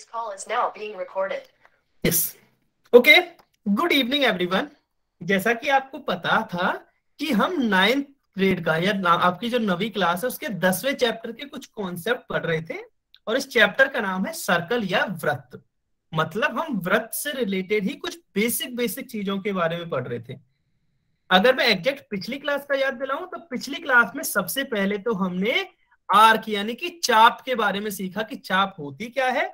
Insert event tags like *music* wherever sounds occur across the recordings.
This call is now being recorded. Yes. Okay. Good evening everyone. जैसा कि आपको पता था कि हम नाइन्थ ग्रेड का या आपकी जो नवी क्लास है उसके दसवें चैप्टर के कुछ कॉन्सेप्ट पढ़ रहे थे और इस चैप्टर का नाम है सर्कल या व्रत मतलब हम व्रत से रिलेटेड ही कुछ बेसिक बेसिक चीजों के बारे में पढ़ रहे थे अगर मैं एग्जैक्ट पिछली क्लास का याद दिलाऊं तो पिछली क्लास में सबसे पहले तो हमने आर्क यानी कि चाप के बारे में सीखा कि चाप होती क्या है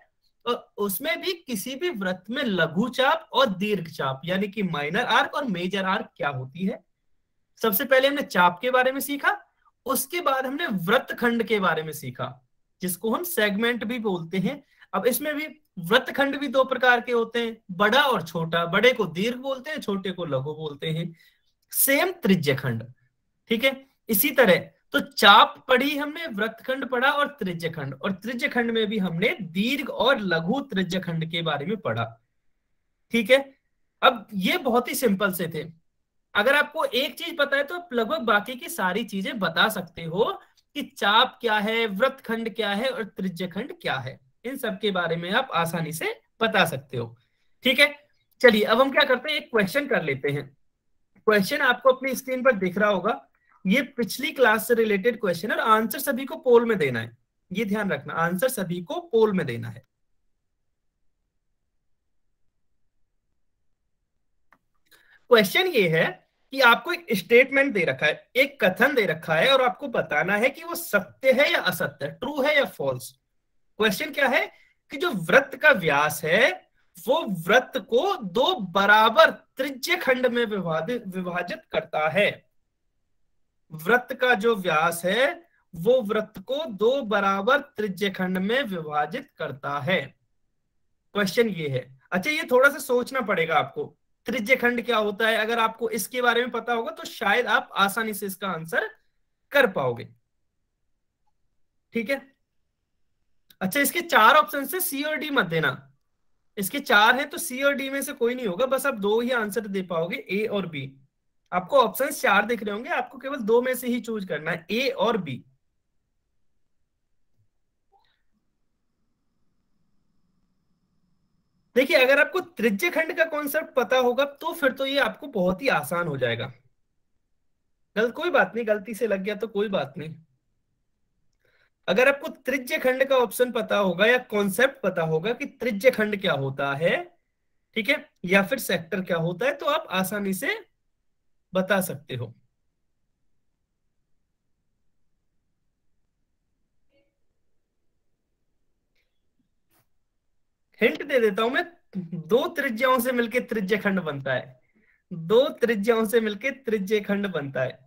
उसमें भी किसी भी व्रत में लघु चाप और दीर्घ चाप यानी कि माइनर आर्क और मेजर आर्क क्या होती है सबसे पहले हमने चाप के बारे में सीखा उसके बाद हमने व्रत खंड के बारे में सीखा जिसको हम सेगमेंट भी बोलते हैं अब इसमें भी व्रत खंड भी दो प्रकार के होते हैं बड़ा और छोटा बड़े को दीर्घ बोलते हैं छोटे को लघु बोलते हैं सेम त्रिज्य खंड ठीक है इसी तरह तो चाप पढ़ी हमने व्रत खंड पढ़ा और त्रिज खंड और त्रिज खंड में भी हमने दीर्घ और लघु त्रिज खंड के बारे में पढ़ा ठीक है अब ये बहुत ही सिंपल से थे अगर आपको एक चीज पता है तो आप लगभग बाकी की सारी चीजें बता सकते हो कि चाप क्या है व्रत खंड क्या है और त्रिज खंड क्या है इन सब के बारे में आप आसानी से बता सकते हो ठीक है चलिए अब हम क्या करते हैं एक क्वेश्चन कर लेते हैं क्वेश्चन आपको अपनी स्क्रीन पर दिख रहा होगा ये पिछली क्लास से रिलेटेड क्वेश्चन है और आंसर सभी को पोल में देना है ये ध्यान रखना आंसर सभी को पोल में देना है क्वेश्चन ये है कि आपको एक स्टेटमेंट दे रखा है एक कथन दे रखा है और आपको बताना है कि वो सत्य है या असत्य ट्रू है या फॉल्स क्वेश्चन क्या है कि जो व्रत का व्यास है वो व्रत को दो बराबर त्रिज्य खंड में विभाजित करता है व्रत का जो व्यास है वो व्रत को दो बराबर त्रिज्य खंड में विभाजित करता है क्वेश्चन ये है अच्छा ये थोड़ा सा सोचना पड़ेगा आपको त्रिज्य खंड क्या होता है अगर आपको इसके बारे में पता होगा तो शायद आप आसानी से इसका आंसर कर पाओगे ठीक है अच्छा इसके चार ऑप्शन से सी और डी मत देना इसके चार है तो सी और डी में से कोई नहीं होगा बस आप दो ही आंसर दे पाओगे ए और बी आपको ऑप्शन चार दिख रहे होंगे आपको केवल दो में से ही चूज करना है ए और बी देखिए अगर आपको त्रिज्य खंड का कॉन्सेप्ट पता होगा तो फिर तो ये आपको बहुत ही आसान हो जाएगा गलत कोई बात नहीं गलती से लग गया तो कोई बात नहीं अगर आपको त्रिज्य खंड का ऑप्शन पता होगा या कॉन्सेप्ट पता होगा कि त्रिज्य खंड क्या होता है ठीक है या फिर सेक्टर क्या होता है तो आप आसानी से बता सकते हो हिंट दे देता हूं मैं दो त्रिज्याओं से मिलकर त्रिज्य खंड बनता है दो त्रिज्याओं से मिलकर त्रिज्य खंड बनता है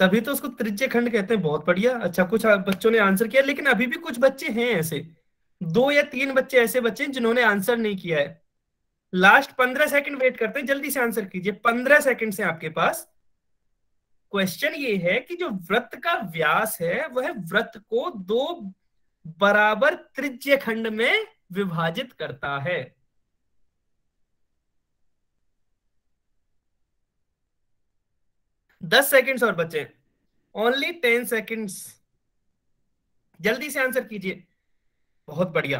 तभी तो उसको त्रिज्य खंड कहते हैं बहुत बढ़िया अच्छा कुछ बच्चों ने आंसर किया लेकिन अभी भी कुछ बच्चे हैं ऐसे दो या तीन बच्चे ऐसे बच्चे हैं जिन्होंने आंसर नहीं किया है लास्ट पंद्रह सेकंड वेट करते हैं जल्दी से आंसर कीजिए पंद्रह सेकंड से आपके पास क्वेश्चन ये है कि जो व्रत का व्यास है वह व्रत को दो बराबर त्रिज्य खंड में विभाजित करता है दस सेकंड्स और बचे ओनली टेन सेकंड्स जल्दी से आंसर कीजिए बहुत बढ़िया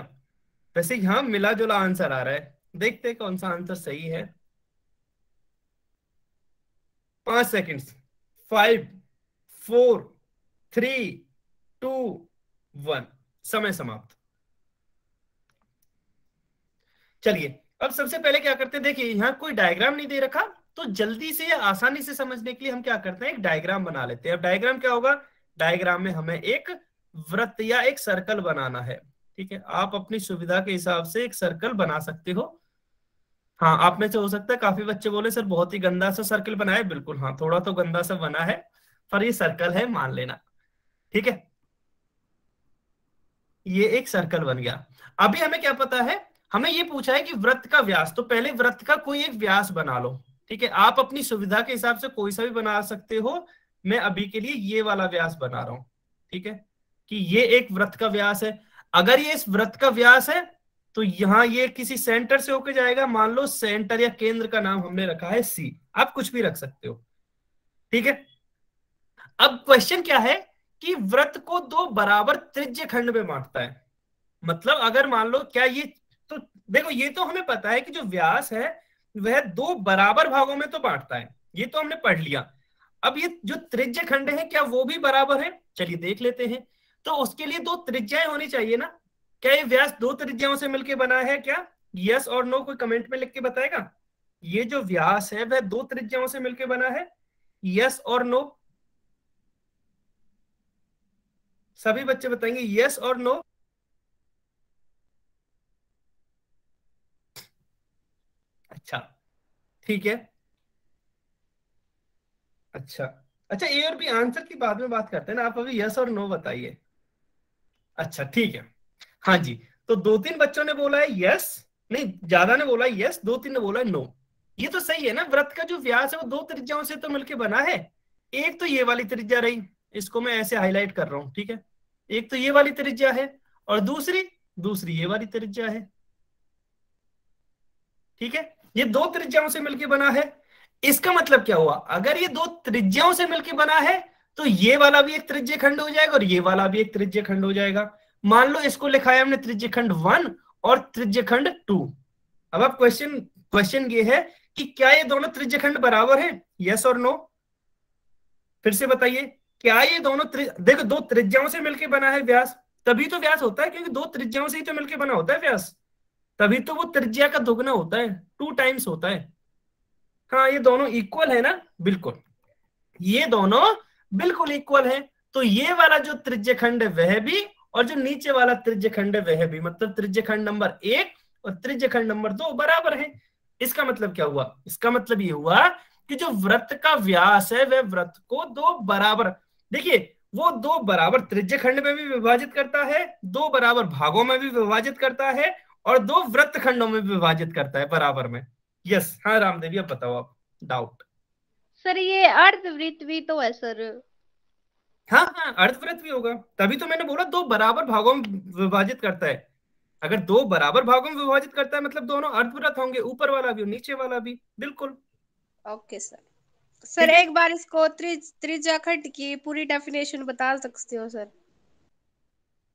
वैसे यहां मिला जुला आंसर आ रहा है देखते हैं कौन सा आंसर सही है पांच seconds five four three two one समय समाप्त चलिए अब सबसे पहले क्या करते हैं देखिए यहां कोई डायग्राम नहीं दे रखा तो जल्दी से आसानी से समझने के लिए हम क्या करते हैं एक डायग्राम बना लेते हैं अब डायग्राम क्या होगा डायग्राम में हमें एक वृत्त या एक सर्कल बनाना है ठीक है आप अपनी सुविधा के हिसाब से एक सर्कल बना सकते हो हाँ आप में से हो सकता है काफी बच्चे बोले सर बहुत ही गंदा सा सर्कल बनाए बिल्कुल हाँ थोड़ा तो गंदा सा बना है पर ये सर्कल है मान लेना ठीक है ये एक सर्कल बन गया अभी हमें क्या पता है हमें ये पूछा है कि व्रत का व्यास तो पहले व्रत का कोई एक व्यास बना लो ठीक है आप अपनी सुविधा के हिसाब से कोई सा भी बना सकते हो मैं अभी के लिए ये वाला व्यास बना रहा हूं ठीक है कि ये एक व्रत का व्यास है अगर ये इस व्रत का व्यास है तो यहां ये किसी सेंटर से होके जाएगा मान लो सेंटर या केंद्र का नाम हमने रखा है सी आप कुछ भी रख सकते हो ठीक है अब क्वेश्चन क्या है कि व्रत को दो बराबर त्रिज्य खंड में बांटता है मतलब अगर मान लो क्या ये तो देखो ये तो हमें पता है कि जो व्यास है वह दो बराबर भागों में तो बांटता है ये तो हमने पढ़ लिया अब ये जो त्रिज्य खंड है क्या वो भी बराबर है चलिए देख लेते हैं तो उसके लिए दो त्रिज्याएं होनी चाहिए ना क्या ये व्यास दो त्रिज्याओं से मिलकर बना है क्या यस और नो कोई कमेंट में लिख के बताएगा ये जो व्यास है वह दो त्रिज्याओं से मिलकर बना है यस और नो सभी बच्चे बताएंगे यस और नो अच्छा ठीक है अच्छा अच्छा ए और बी आंसर की बाद में बात करते हैं ना आप अभी यस और नो बताइए अच्छा ठीक है हाँ जी तो दो तीन बच्चों ने बोला है यस नहीं ज्यादा ने बोला है यस दो तीन ने बोला है नो ये तो सही है ना व्रत का जो व्यास है वो दो त्रिज्याओं से तो मिलके बना है एक तो ये वाली त्रिज्या रही इसको मैं ऐसे हाईलाइट कर रहा हूँ ठीक है एक तो ये वाली त्रिज्या है और दूसरी दूसरी ये वाली त्रिज्या है ठीक है ये दो त्रिज्याओं से मिलकर बना है इसका मतलब क्या हुआ अगर ये दो त्रिज्याओं से मिलकर बना है तो ये वाला भी एक त्रिज्य खंड हो जाएगा और ये वाला भी एक त्रिज्य खंड हो जाएगा मान लो इसको लिखा है हमने त्रिज्य खंड वन और त्रिज्य खंड टू अब अब क्वेश्चन क्वेश्चन ये है कि क्या ये दोनों त्रिज्य खंड बराबर है यस और नो फिर से बताइए क्या ये दोनों त्रिज... देखो दो त्रिज्याओं से मिलकर बना है व्यास तभी तो व्यास होता है क्योंकि दो त्रिज्याओं से ही तो मिलकर बना होता है व्यास तभी तो वो त्रिज्या का दुगना होता है टू टाइम्स होता है हाँ ये दोनों इक्वल है ना बिल्कुल ये दोनों बिल्कुल इक्वल है तो ये वाला जो त्रिज्य खंड है वह भी और जो नीचे वाला त्रिज्य खंड है वह भी मतलब त्रिज्य खंड नंबर एक और त्रिज्य खंड नंबर दो बराबर है इसका मतलब क्या हुआ इसका मतलब ये हुआ कि जो व्रत का व्यास है वह व्रत को दो बराबर देखिए वो दो बराबर त्रिज्य खंड में भी विभाजित करता है दो बराबर भागों में भी विभाजित करता है और दो व्रत खंडों में विभाजित करता है बराबर में यस हाँ रामदेवी अब बताओ आप डाउट सर ये अर्धवृत्त भी तो है सर हाँ हाँ अर्धवृत्त भी होगा तभी तो मैंने बोला दो बराबर भागों में विभाजित करता है अगर दो बराबर भागों में विभाजित करता है मतलब दोनों अर्धवृत्त होंगे ऊपर वाला भी नीचे वाला भी बिल्कुल ओके सर सर एक बार इसको त्रिज्याखंड की पूरी डेफिनेशन बता सकते हो सर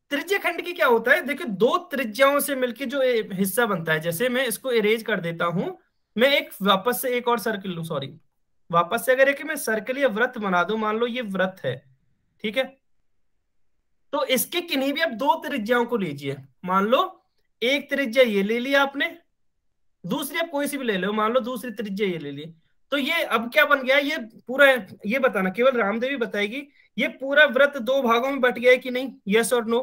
त्रिज्या खंड की क्या होता है देखिए दो त्रिज्याओं से मिलकर जो हिस्सा बनता है जैसे मैं इसको इरेज कर देता हूं मैं एक वापस से एक और सर्किल लू सॉरी वापस से अगर एक मैं सर के लिए व्रत बना दू मान लो ये व्रत है ठीक है तो इसके किन्हीं भी आप दो त्रिज्याओं को लीजिए मान लो एक त्रिज्या ये ले लिया आपने दूसरी आप कोई सी भी ले लो मान लो दूसरी त्रिज्या ये ले ली तो ये अब क्या बन गया ये पूरा ये बताना केवल रामदेवी बताएगी ये पूरा व्रत दो भागों में बट गया है कि नहीं यस और नो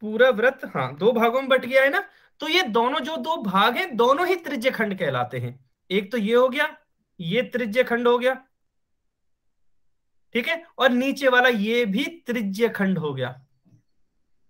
पूरा व्रत हाँ दो भागों में बट गया है ना तो ये दोनों जो दो भाग हैं दोनों ही त्रिज्य खंड कहलाते हैं एक तो ये हो गया ये त्रिज्य खंड हो गया ठीक है और नीचे वाला ये भी त्रिज्य खंड हो गया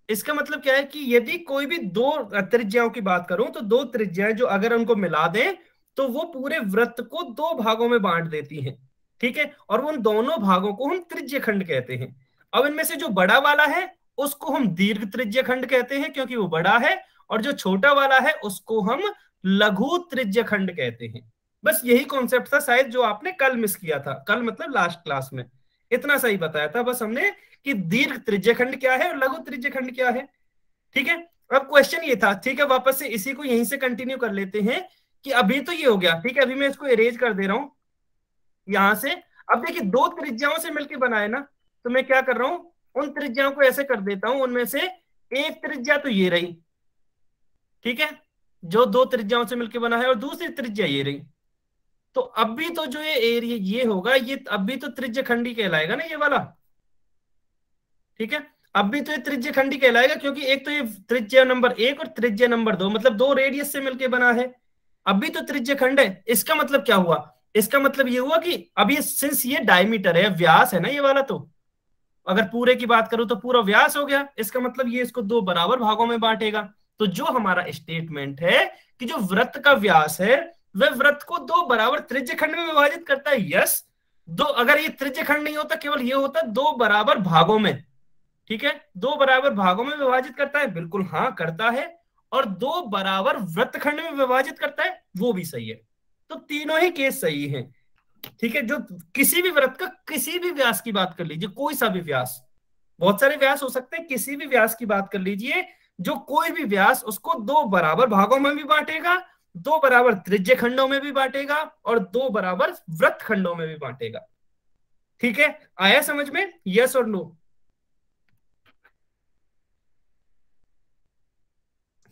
इसका मतलब क्या है कि यदि कोई भी दो त्रिज्याओं की बात करूं तो दो त्रिज्याएं जो अगर उनको मिला दें तो वो पूरे व्रत को दो भागों में बांट देती हैं ठीक है और उन दोनों भागों को हम त्रिज्य खंड कहते हैं अब इनमें से जो बड़ा वाला है उसको हम दीर्घ त्रिज्य खंड कहते हैं क्योंकि वो बड़ा है और जो छोटा वाला है उसको हम लघु त्रिज्य खंड कहते हैं बस यही कॉन्सेप्ट था शायद जो आपने कल मिस किया था कल मतलब लास्ट क्लास में इतना सही बताया था बस हमने कि दीर्घ त्रिज्य खंड क्या है और लघु त्रिज्य खंड क्या है ठीक है अब क्वेश्चन ये था ठीक है वापस से इसी को यहीं से कंटिन्यू कर लेते हैं कि अभी तो ये हो गया ठीक है अभी मैं इसको इरेज कर दे रहा हूं यहां से अब देखिए दो त्रिज्याओं से मिलकर बनाए ना तो मैं क्या कर रहा हूं उन त्रिज्याओं को ऐसे कर देता हूं उनमें से एक त्रिज्या तो ये रही ठीक है जो दो त्रिज्याओं से मिलकर बना है और दूसरी त्रिज्या ये रही तो अब भी तो जो ये एरिया ये होगा ये अब भी तो त्रिज्य खंडी कहलाएगा ना ये वाला ठीक है अब भी तो ये त्रिज्य खंडी कहलाएगा क्योंकि एक तो ये त्रिज्य नंबर एक और त्रिज्य नंबर दो मतलब दो रेडियस से मिलकर बना है अब भी तो त्रिज्य खंड है इसका मतलब क्या हुआ इसका मतलब ये हुआ कि अब ये सिंस ये डायमीटर है व्यास है ना ये वाला तो अगर पूरे की बात करूं तो पूरा व्यास हो गया इसका मतलब ये इसको दो बराबर भागों में बांटेगा तो जो हमारा स्टेटमेंट है कि जो व्रत का व्यास है वह व्रत को दो बराबर त्रिज्य खंड में विभाजित करता है यस दो अगर ये त्रिज्य खंड नहीं होता केवल ये होता दो बराबर भागों में ठीक है दो बराबर भागों में विभाजित करता है बिल्कुल हाँ करता है और दो बराबर व्रत खंड में विभाजित करता है वो भी सही है तो तीनों ही केस सही है ठीक है जो किसी भी व्रत का किसी भी व्यास की बात कर लीजिए कोई सा भी व्यास बहुत सारे व्यास हो सकते हैं किसी भी व्यास की बात कर लीजिए जो कोई भी व्यास उसको दो बराबर भागों में भी बांटेगा दो बराबर त्रिज्य खंडों में भी बांटेगा और दो बराबर व्रत खंडों में भी बांटेगा ठीक है आया समझ में यस और नो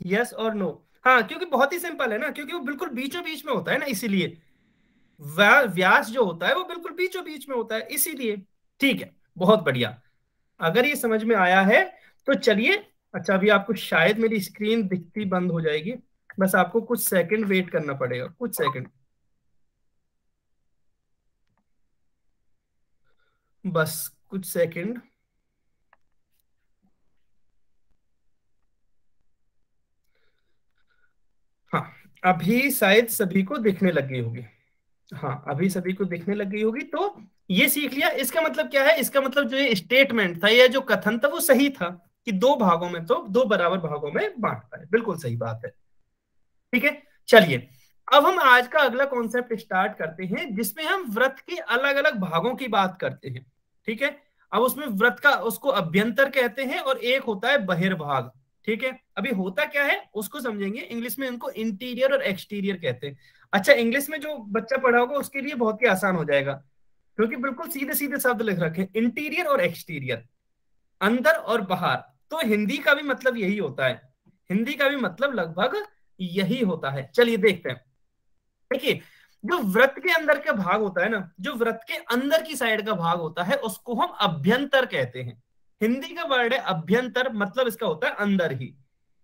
यस और नो हाँ क्योंकि बहुत ही सिंपल है ना क्योंकि वो बिल्कुल बीचों बीच में होता है ना इसीलिए व्यास जो होता है वो बिल्कुल बीचों बीच में होता है इसीलिए ठीक है बहुत बढ़िया अगर ये समझ में आया है तो चलिए अच्छा अभी आपको शायद मेरी स्क्रीन दिखती बंद हो जाएगी बस आपको कुछ सेकंड वेट करना पड़ेगा कुछ सेकंड बस कुछ सेकंड हाँ अभी शायद सभी को दिखने लग गई होगी हाँ अभी सभी को दिखने लग गई होगी तो ये सीख लिया इसका मतलब क्या है इसका मतलब जो ये स्टेटमेंट था या जो कथन था वो सही था कि दो भागों में तो दो बराबर भागों में बांटता है बिल्कुल सही बात है ठीक है चलिए अब हम आज का अगला कॉन्सेप्ट स्टार्ट करते हैं जिसमें हम व्रत के अलग अलग भागों की बात करते हैं ठीक है अब उसमें व्रत का उसको अभ्यंतर कहते हैं और एक होता है बहिर्भाग ठीक है अभी होता क्या है उसको समझेंगे इंग्लिश में इनको इंटीरियर और एक्सटीरियर कहते हैं अच्छा इंग्लिश में जो बच्चा पढ़ा होगा उसके लिए बहुत ही आसान हो जाएगा क्योंकि बिल्कुल सीधे सीधे शब्द लिख रखे इंटीरियर और एक्सटीरियर अंदर और बाहर तो हिंदी का भी मतलब यही होता है हिंदी का भी मतलब लगभग यही होता है चलिए देखते हैं देखिए जो व्रत के अंदर का भाग होता है ना जो व्रत के अंदर की साइड का भाग होता है उसको हम अभ्यंतर कहते हैं हिंदी का वर्ड है अभ्यंतर मतलब इसका होता है अंदर ही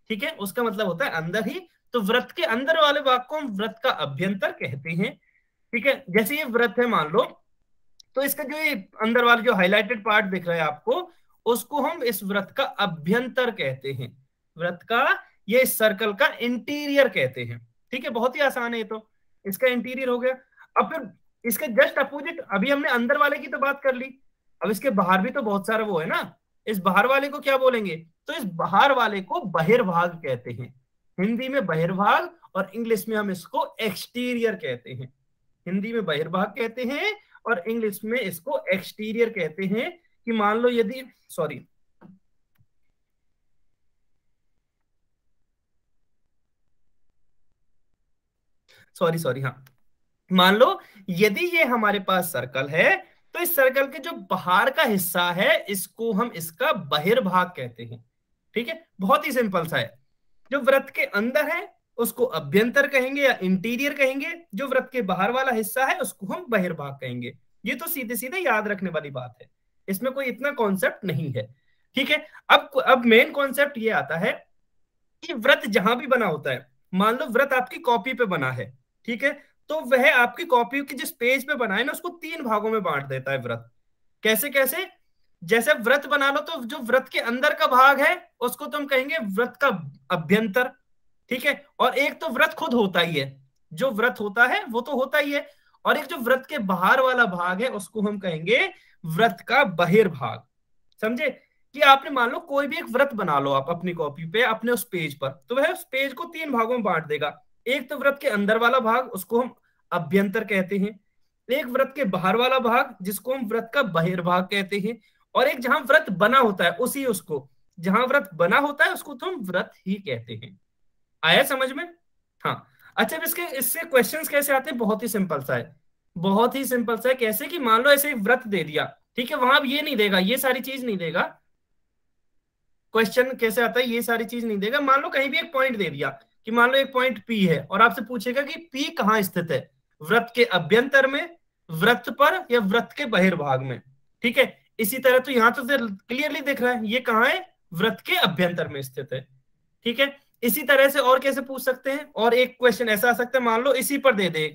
ठीक है उसका मतलब होता है अंदर ही तो व्रत के अंदर वाले भाग को हम व्रत का अभ्यंतर कहते हैं ठीक है जैसे ये व्रत है मान लो तो इसका जो ये अंदर वाला जो हाईलाइटेड पार्ट दिख रहा है आपको उसको हम इस व्रत का अभ्यंतर कहते हैं व्रत का ये इस सर्कल का इंटीरियर कहते हैं ठीक है बहुत ही आसान है तो इसका इंटीरियर हो गया अब फिर इसके जस्ट अपोजिट अभी हमने अंदर वाले की तो बात कर ली अब इसके बाहर भी तो बहुत सारा वो है ना इस बाहर वाले को क्या बोलेंगे तो इस बाहर वाले को बहिर्भाग कहते हैं हिंदी में बहिर्भाग और इंग्लिश में हम इसको एक्सटीरियर कहते हैं हिंदी में बहिर्भाग कहते हैं और इंग्लिश में इसको एक्सटीरियर कहते हैं कि मान लो यदि सॉरी सॉरी सॉरी हाँ मान लो यदि ये हमारे पास सर्कल है तो इस सर्कल के जो बाहर का हिस्सा है इसको हम इसका बहिर्भाग कहते हैं ठीक है बहुत ही सिंपल सा है जो व्रत के अंदर है उसको अभ्यंतर कहेंगे या इंटीरियर कहेंगे जो व्रत के बाहर वाला हिस्सा है उसको हम बहिर्भाग कहेंगे ये तो सीधे सीधे याद रखने वाली बात है इसमें कोई इतना कॉन्सेप्ट नहीं है ठीक है अब अब मेन कॉन्सेप्ट ये आता है कि व्रत जहां भी बना होता है मान लो व्रत आपकी कॉपी पे बना है ठीक है तो वह आपकी कॉपी की जिस पेज पे बना है ना उसको तीन भागों में बांट देता है व्रत कैसे कैसे जैसे व्रत बना लो तो जो व्रत के अंदर का भाग है उसको तुम तो कहेंगे व्रत का अभ्यंतर ठीक है और एक तो व्रत खुद होता ही है जो व्रत होता है वो तो होता ही है और एक जो व्रत के बाहर वाला भाग है उसको हम कहेंगे व्रत का बहिर्भाग समझे कि आपने मान लो कोई भी एक व्रत बना लो आप अपनी कॉपी पे अपने उस पेज पर तो वह उस पेज को तीन भागों में बांट देगा एक तो व्रत के अंदर वाला भाग उसको हम अभ्यंतर कहते हैं एक व्रत के बाहर वाला भाग जिसको हम व्रत का बहिर्भाग कहते हैं और एक जहां व्रत बना होता है उसी उसको जहां व्रत बना होता है उसको तो हम व्रत ही कहते हैं आया समझ में हाँ अच्छा इसके इससे क्वेश्चंस कैसे आते हैं बहुत ही सिंपल सा है बहुत ही सिंपल सा कैसे कि मान लो ऐसे व्रत दे दिया ठीक है वहां अब ये नहीं देगा ये सारी चीज नहीं देगा क्वेश्चन कैसे आता है ये सारी चीज नहीं देगा मान लो कहीं भी एक पॉइंट दे दिया कि मान लो एक पॉइंट पी है और आपसे पूछेगा कि पी कहाँ स्थित है व्रत के अभ्यंतर में व्रत पर या व्रत के बहिर्भाग में ठीक है इसी तरह तो यहाँ तो क्लियरली दिख रहा है ये कहा है व्रत के अभ्यंतर में स्थित है ठीक है इसी तरह से और कैसे पूछ सकते हैं और एक क्वेश्चन ऐसा आ सकता है मान लो इसी पर दे दे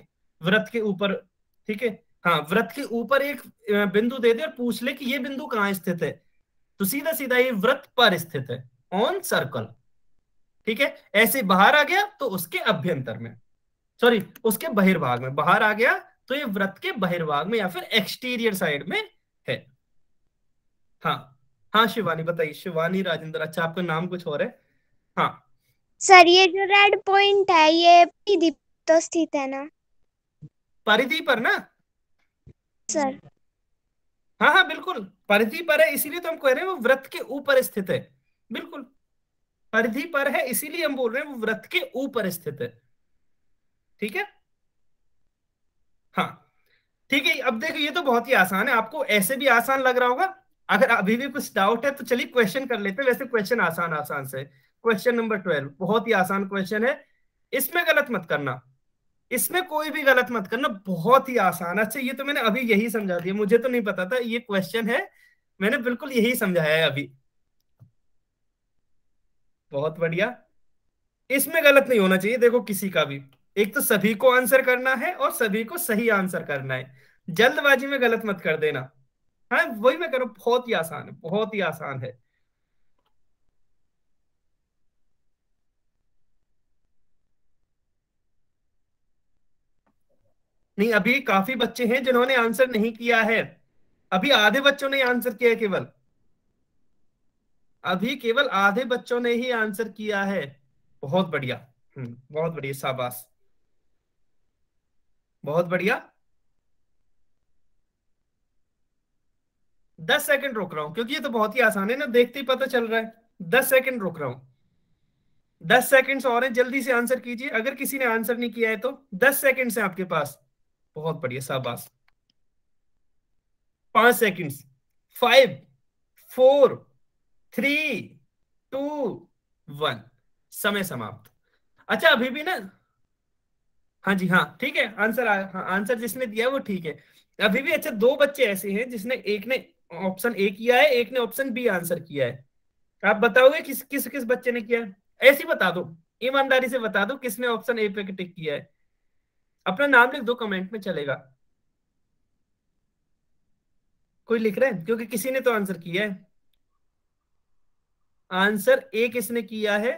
व्रत के ऊपर ठीक है हाँ व्रत के ऊपर एक बिंदु दे दे और पूछ ले कि ये बिंदु कहाँ स्थित है तो सीधा सीधा ये व्रत पर स्थित है ऑन सर्कल ठीक है ऐसे बाहर आ गया तो उसके अभ्यंतर में सॉरी उसके बहिर्भाग में बाहर आ गया तो ये व्रत के बहिर्भाग में या फिर एक्सटीरियर साइड में है हाँ हाँ शिवानी बताइए शिवानी राजेंद्र अच्छा आपका नाम कुछ और है हाँ सर ये जो रेड पॉइंट है ये तो स्थित है ना परिधि पर ना सर हाँ हाँ बिल्कुल परिधि पर है इसीलिए तो हम कह रहे हैं वो व्रत के ऊपर स्थित है बिल्कुल परिधि पर है इसीलिए हम बोल रहे हैं वो व्रत के ऊपर स्थित है ठीक है हाँ ठीक है अब देखो ये तो बहुत ही आसान है आपको ऐसे भी आसान लग रहा होगा अगर अभी भी कुछ डाउट है तो चलिए क्वेश्चन कर लेते हैं वैसे क्वेश्चन आसान आसान से क्वेश्चन नंबर ट्वेल्व बहुत ही आसान क्वेश्चन है इसमें गलत मत करना इसमें कोई भी गलत मत करना बहुत ही आसान अच्छा ये तो मैंने अभी यही समझा दिया मुझे तो नहीं पता था ये क्वेश्चन है मैंने बिल्कुल यही समझाया है अभी बहुत बढ़िया इसमें गलत नहीं होना चाहिए देखो किसी का भी एक तो सभी को आंसर करना है और सभी को सही आंसर करना है जल्दबाजी में गलत मत कर देना हाँ वही मैं करूँ बहुत ही आसान है बहुत ही आसान है नहीं अभी काफी बच्चे हैं जिन्होंने आंसर नहीं किया है अभी आधे बच्चों ने आंसर किया है केवल अभी केवल आधे बच्चों ने ही आंसर किया है बहुत बढ़िया हम्म, बहुत बढ़िया शाबाश बहुत बढ़िया दस सेकंड रोक रहा हूं क्योंकि ये तो बहुत ही आसान है ना देखते ही पता चल रहा है दस सेकंड रोक रहा हूं दस सेकंड्स और हैं जल्दी से आंसर कीजिए अगर किसी ने आंसर नहीं किया है तो दस सेकंड्स हैं आपके पास बहुत बढ़िया शाबाश पांच seconds five four three two one समय समाप्त अच्छा अभी भी ना हाँ जी हाँ ठीक है आंसर आ, हाँ, आंसर जिसने दिया वो ठीक है अभी भी अच्छा दो बच्चे ऐसे हैं जिसने एक ने ऑप्शन ए किया है एक ने ऑप्शन बी आंसर किया है आप बताओगे किस किस किस बच्चे ने किया है ऐसे बता दो ईमानदारी से बता दो किसने ऑप्शन ए पे टिक किया है अपना नाम लिख दो कमेंट में चलेगा कोई लिख रहा है क्योंकि किसी ने तो आंसर किया है आंसर ए किसने किया है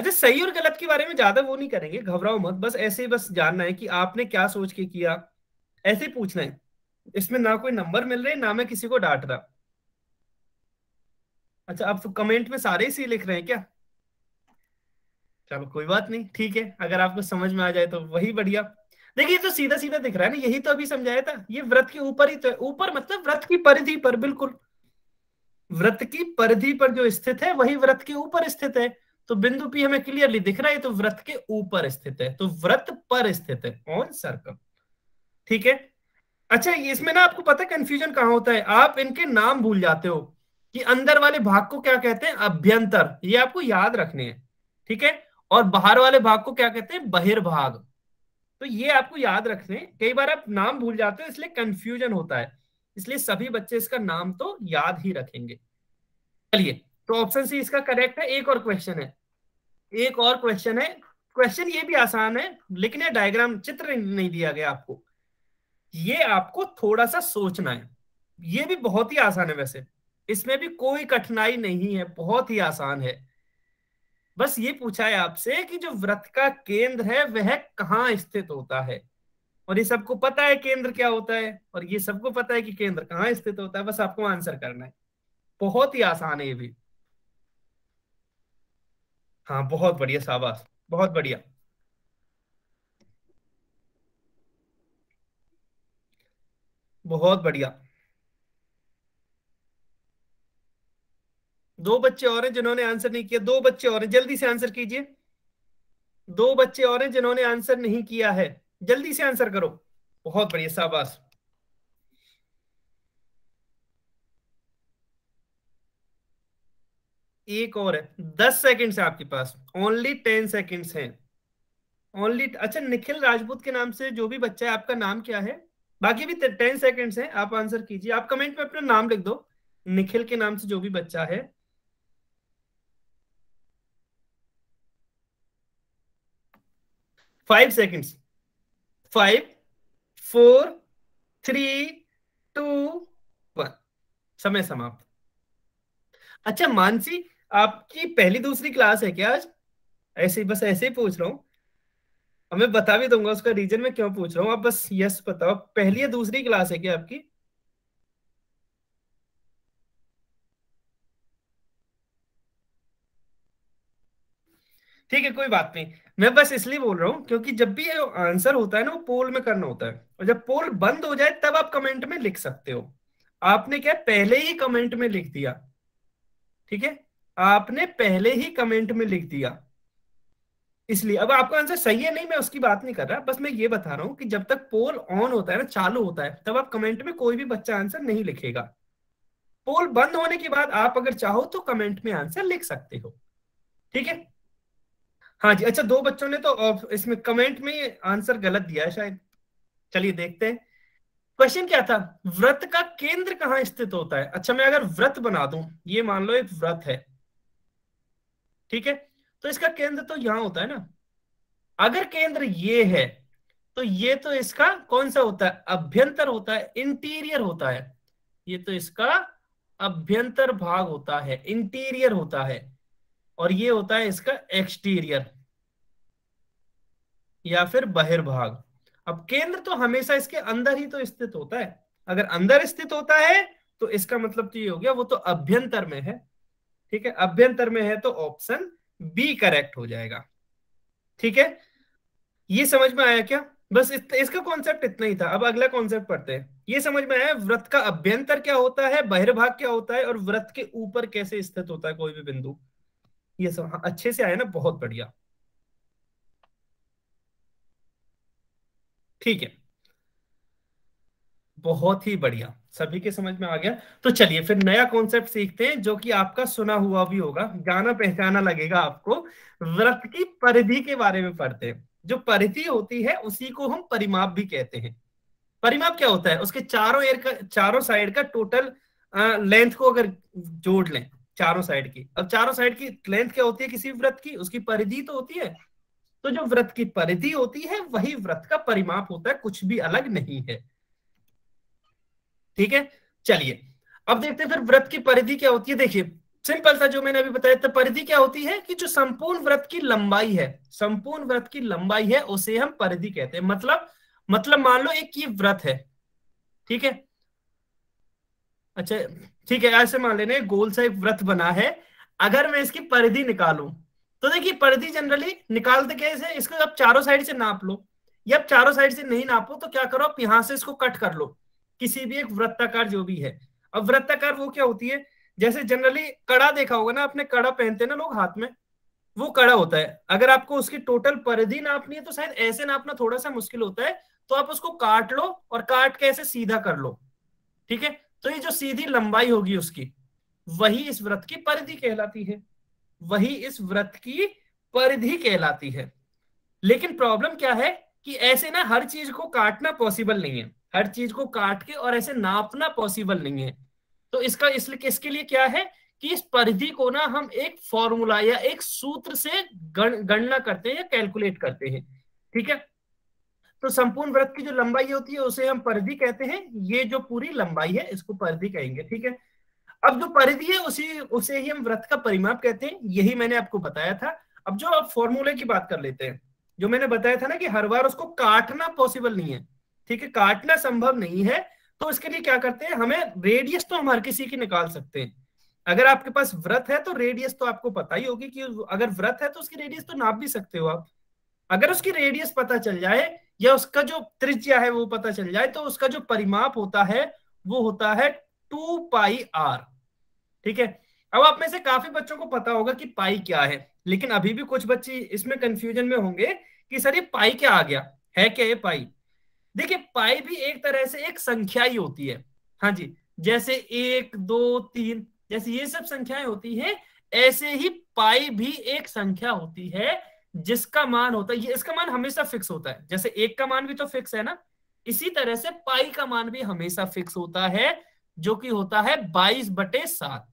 अच्छा सही और गलत के बारे में ज्यादा वो नहीं करेंगे घबराओ मत बस ऐसे ही बस जानना है कि आपने क्या सोच के किया ऐसे ही पूछना है इसमें ना कोई नंबर मिल रहे ना मैं किसी को डांट रहा अच्छा आप तो कमेंट में सारे सी लिख रहे हैं क्या चलो कोई बात नहीं ठीक है अगर आपको समझ में आ जाए तो वही बढ़िया देखिए तो सीधा सीधा दिख रहा है ना यही तो अभी समझाया था ये व्रत के ऊपर ही तो है ऊपर मतलब व्रत की परिधि पर बिल्कुल व्रत की परिधि पर जो स्थित है वही व्रत के ऊपर स्थित है तो बिंदु पी हमें क्लियरली दिख रहा है तो व्रत के ऊपर स्थित है तो व्रत पर स्थित है ऑन सर्कल ठीक है अच्छा इसमें ना आपको पता है कंफ्यूजन कहाँ होता है आप इनके नाम भूल जाते हो कि अंदर वाले भाग को क्या कहते हैं अभ्यंतर ये आपको याद रखने हैं ठीक है और बाहर वाले भाग को क्या कहते हैं बहिर्भाग तो ये आपको याद रखने कई बार आप नाम भूल जाते हो इसलिए कंफ्यूजन होता है इसलिए सभी बच्चे इसका नाम तो याद ही रखेंगे चलिए तो ऑप्शन सी इसका करेक्ट है एक और क्वेश्चन है एक और क्वेश्चन है क्वेश्चन ये भी आसान है लेकिन डायग्राम चित्र नहीं दिया गया आपको ये आपको थोड़ा सा सोचना है ये भी बहुत ही आसान है वैसे इसमें भी कोई कठिनाई नहीं है बहुत ही आसान है बस ये पूछा है आपसे कि जो व्रत का केंद्र है वह कहाँ स्थित होता है और ये सबको पता है केंद्र क्या होता है और ये सबको पता है कि केंद्र कहाँ स्थित होता है बस आपको आंसर करना है बहुत ही आसान है ये भी हाँ बहुत बढ़िया शाबाश बहुत बढ़िया बहुत बढ़िया दो बच्चे और हैं जिन्होंने आंसर नहीं किया दो बच्चे और हैं जल्दी से आंसर कीजिए दो बच्चे और हैं जिन्होंने आंसर नहीं किया है जल्दी से आंसर करो बहुत बढ़िया शाबाश एक और है दस सेकंड्स है आपके पास ओनली टेन सेकंड्स हैं ओनली अच्छा निखिल राजपूत के नाम से जो भी बच्चा है आपका नाम क्या है बाकी भी टेन सेकंड्स हैं आप आंसर कीजिए आप कमेंट में अपना नाम लिख दो निखिल के नाम से जो भी बच्चा है five seconds five four three two one समय समाप्त अच्छा मानसी आपकी पहली दूसरी क्लास है क्या आज ऐसे ही बस ऐसे ही पूछ रहा हूँ मैं बता भी दूंगा उसका रीजन में क्यों पूछ रहा हूँ आप बस यस बताओ पहली या दूसरी क्लास है क्या आपकी ठीक है कोई बात नहीं मैं बस इसलिए बोल रहा हूँ क्योंकि जब भी आंसर होता है ना वो पोल में करना होता है और जब पोल बंद हो जाए तब आप कमेंट में लिख सकते हो आपने क्या पहले ही कमेंट में लिख दिया ठीक है आपने पहले ही कमेंट में लिख दिया इसलिए अब आपका आंसर सही है नहीं मैं उसकी बात नहीं कर रहा बस मैं ये बता रहा हूँ कि जब तक पोल ऑन होता है ना चालू होता है तब आप कमेंट में कोई भी बच्चा आंसर नहीं लिखेगा पोल बंद होने के बाद आप अगर चाहो तो कमेंट में आंसर लिख सकते हो ठीक है हाँ जी अच्छा दो बच्चों ने तो इसमें कमेंट में आंसर गलत दिया है शायद चलिए देखते हैं क्वेश्चन क्या था व्रत का केंद्र कहाँ स्थित होता है अच्छा मैं अगर व्रत बना दू ये मान लो एक व्रत है ठीक है तो इसका केंद्र तो यहां होता है ना अगर केंद्र ये है तो ये तो इसका कौन सा होता है अभ्यंतर होता है इंटीरियर होता है ये तो इसका अभ्यंतर भाग होता है इंटीरियर होता है और ये होता है इसका एक्सटीरियर या फिर बहिर्भाग अब केंद्र तो हमेशा इसके अंदर ही तो स्थित होता है अगर अंदर स्थित होता है तो इसका मतलब तो ये हो गया वो तो अभ्यंतर में है ठीक है अभ्यंतर में है तो ऑप्शन बी करेक्ट हो जाएगा ठीक है ये समझ में आया क्या बस इत, इसका कॉन्सेप्ट इतना ही था अब अगला कॉन्सेप्ट पढ़ते हैं ये समझ में आया व्रत का अभ्यंतर क्या होता है बहिर्भाग क्या होता है और व्रत के ऊपर कैसे स्थित होता है कोई भी बिंदु ये सब हाँ, अच्छे से आया ना बहुत बढ़िया ठीक है बहुत ही बढ़िया सभी के समझ में आ गया तो चलिए फिर नया कॉन्सेप्ट सीखते हैं जो कि आपका सुना हुआ भी होगा जाना पहचाना लगेगा आपको व्रत की परिधि के बारे में पढ़ते हैं जो परिधि होती है उसी को हम परिमाप भी कहते हैं परिमाप क्या होता है उसके चारों एयर का चारों साइड का टोटल लेंथ को अगर जोड़ लें चारों साइड की अब चारों साइड की लेंथ क्या होती है किसी व्रत की उसकी परिधि तो होती है तो जो व्रत की परिधि होती है वही व्रत का परिमाप होता है कुछ भी अलग नहीं है ठीक है चलिए अब देखते हैं फिर व्रत की परिधि क्या होती है देखिए सिंपल सा जो मैंने अभी बताया था तो परिधि क्या होती है कि जो संपूर्ण व्रत की लंबाई है संपूर्ण व्रत की लंबाई है उसे हम परिधि कहते हैं मतलब मतलब मान लो एक ये व्रत है ठीक है अच्छा ठीक है ऐसे मान लेने गोल सा एक व्रत बना है अगर मैं इसकी परिधि निकालू तो देखिए परिधि जनरली निकालते कैसे इसको आप चारों साइड से नाप लो या आप चारों साइड से नहीं नापो तो क्या करो आप यहां से इसको कट कर लो किसी भी एक वृत्ताकार जो भी है अब वृत्ताकार वो क्या होती है जैसे जनरली कड़ा देखा होगा ना अपने कड़ा पहनते ना लोग हाथ में वो कड़ा होता है अगर आपको उसकी टोटल परिधि नापनी है तो शायद ऐसे नापना थोड़ा सा मुश्किल होता है तो आप उसको काट लो और काट के ऐसे सीधा कर लो ठीक है तो ये जो सीधी लंबाई होगी उसकी वही इस व्रत की परिधि कहलाती है वही इस व्रत की परिधि कहलाती है लेकिन प्रॉब्लम क्या है कि ऐसे ना हर चीज को काटना पॉसिबल नहीं है हर चीज को काट के और ऐसे नापना पॉसिबल नहीं है तो इसका इसलिए इसके लिए क्या है कि इस परिधि को ना हम एक फॉर्मूला या एक सूत्र से गण, गणना करते हैं या कैलकुलेट करते हैं ठीक है तो संपूर्ण व्रत की जो लंबाई होती है उसे हम परिधि कहते हैं ये जो पूरी लंबाई है इसको परिधि कहेंगे ठीक है अब जो परिधि है उसी उसे ही हम व्रत का परिमाप कहते हैं यही मैंने आपको बताया था अब जो आप फॉर्मूले की बात कर लेते हैं जो मैंने बताया था ना कि हर बार उसको काटना पॉसिबल नहीं है ठीक है काटना संभव नहीं है तो इसके लिए क्या करते हैं हमें रेडियस तो हम हर किसी की निकाल सकते हैं अगर आपके पास व्रत है तो रेडियस तो आपको पता ही होगी कि अगर व्रत है तो उसकी रेडियस तो नाप भी सकते हो आप अगर उसकी रेडियस पता चल जाए या उसका जो त्रिज्या है वो पता चल जाए तो उसका जो परिमाप होता है वो होता है टू पाई आर ठीक है अब आप में से काफी बच्चों को पता होगा कि पाई क्या है लेकिन अभी भी कुछ बच्चे इसमें कंफ्यूजन में होंगे कि सर ये पाई क्या आ गया है क्या ये पाई देखिए पाई भी एक तरह से एक संख्या ही होती है हाँ जी जैसे एक दो तीन जैसे ये सब संख्याएं होती है ऐसे ही पाई भी एक संख्या होती है जिसका मान होता है ये इसका मान हमेशा फिक्स होता है जैसे एक का मान भी तो फिक्स है ना इसी तरह से पाई का मान भी हमेशा फिक्स होता है जो कि होता है बाईस बटे सात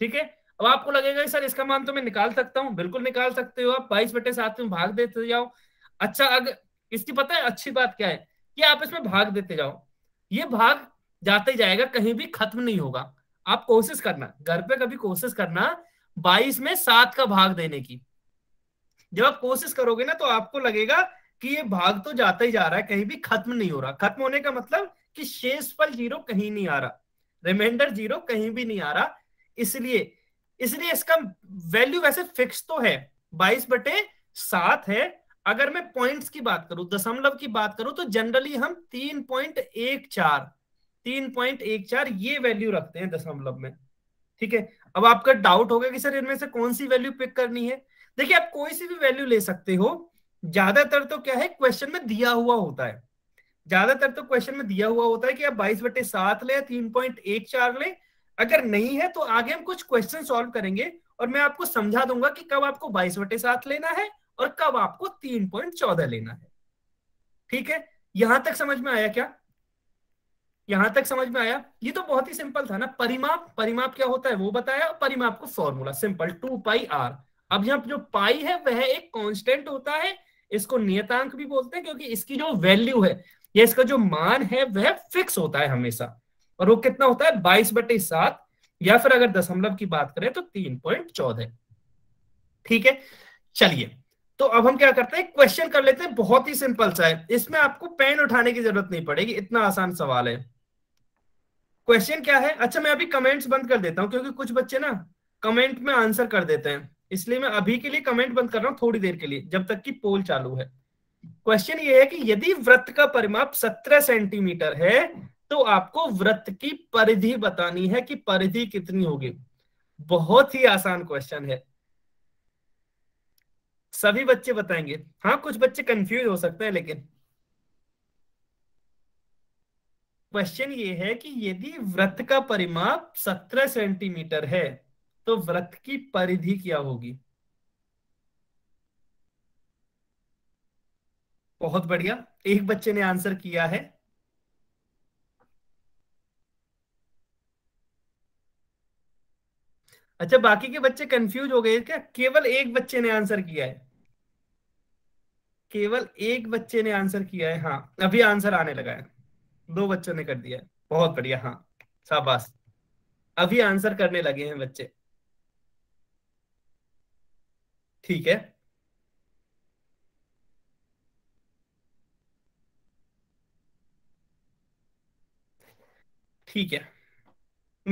ठीक है अब आपको लगेगा सर इसका मान तो मैं निकाल सकता हूं बिल्कुल निकाल सकते हो आप बाईस बटे सात में भाग देते जाओ अच्छा अगर इसकी पता है अच्छी बात क्या है कि आप इसमें भाग देते जाओ ये भाग जाते जाएगा कहीं भी खत्म नहीं होगा आप कोशिश करना घर पे कभी कोशिश करना बाईस में सात का भाग देने की जब आप कोशिश करोगे ना तो आपको लगेगा कि ये भाग तो जाता ही जा रहा है कहीं भी खत्म नहीं हो रहा खत्म होने का मतलब कि शेष फल जीरो कहीं नहीं आ रहा रिमाइंडर जीरो कहीं भी नहीं आ रहा इसलिए इसलिए इसका वैल्यू वैसे फिक्स तो है बाईस बटे सात है अगर मैं पॉइंट्स की बात करूं दशमलव की बात करूं तो जनरली हम तीन पॉइंट एक चार तीन पॉइंट एक चार ये वैल्यू रखते हैं दशमलव में ठीक है अब आपका डाउट होगा कि सर इनमें से कौन सी वैल्यू पिक करनी है देखिए आप कोई सी भी वैल्यू ले सकते हो ज्यादातर तो क्या है क्वेश्चन में दिया हुआ होता है ज्यादातर तो क्वेश्चन में दिया हुआ होता है कि आप बाईस बटे सात ले तीन पॉइंट एक चार ले अगर नहीं है तो आगे हम कुछ क्वेश्चन सॉल्व करेंगे और मैं आपको समझा दूंगा कि कब आपको बाईस बटे सात लेना है और कब आपको तीन पॉइंट चौदह लेना है ठीक है यहां तक समझ में आया क्या यहां तक समझ में आया ये तो बहुत ही सिंपल था ना परिमाप परिमाप क्या होता है वो बताया परिमाप को formula simple two pi r अब यहाँ जो पाई है वह एक कांस्टेंट होता है इसको नियतांक भी बोलते हैं क्योंकि इसकी जो वैल्यू है या इसका जो मान है वह फिक्स होता है हमेशा और वो कितना होता है बाईस बटे सात या फिर अगर दशमलव की बात करें तो तीन पॉइंट चौदह ठीक है चलिए तो अब हम क्या करते हैं क्वेश्चन कर लेते हैं बहुत ही सिंपल सा है इसमें आपको पेन उठाने की जरूरत नहीं पड़ेगी इतना आसान सवाल है क्वेश्चन क्या है अच्छा मैं अभी कमेंट्स बंद कर देता हूं क्योंकि कुछ बच्चे ना कमेंट में आंसर कर देते हैं इसलिए मैं अभी के लिए कमेंट बंद कर रहा हूँ थोड़ी देर के लिए जब तक कि पोल चालू है क्वेश्चन ये है कि यदि व्रत का परिमाप 17 सेंटीमीटर है तो आपको व्रत की परिधि बतानी है कि परिधि कितनी होगी बहुत ही आसान क्वेश्चन है सभी बच्चे बताएंगे हाँ कुछ बच्चे कंफ्यूज हो सकते हैं लेकिन क्वेश्चन ये है कि यदि व्रत का परिमाप 17 सेंटीमीटर है तो व्रत की परिधि क्या होगी बहुत बढ़िया एक बच्चे ने आंसर किया है अच्छा बाकी के बच्चे कंफ्यूज हो गए क्या केवल एक बच्चे ने आंसर किया है केवल एक बच्चे ने आंसर किया है हाँ अभी आंसर आने लगा है दो बच्चों ने कर दिया है बहुत बढ़िया हाँ शाबाश अभी आंसर करने लगे हैं बच्चे ठीक है ठीक है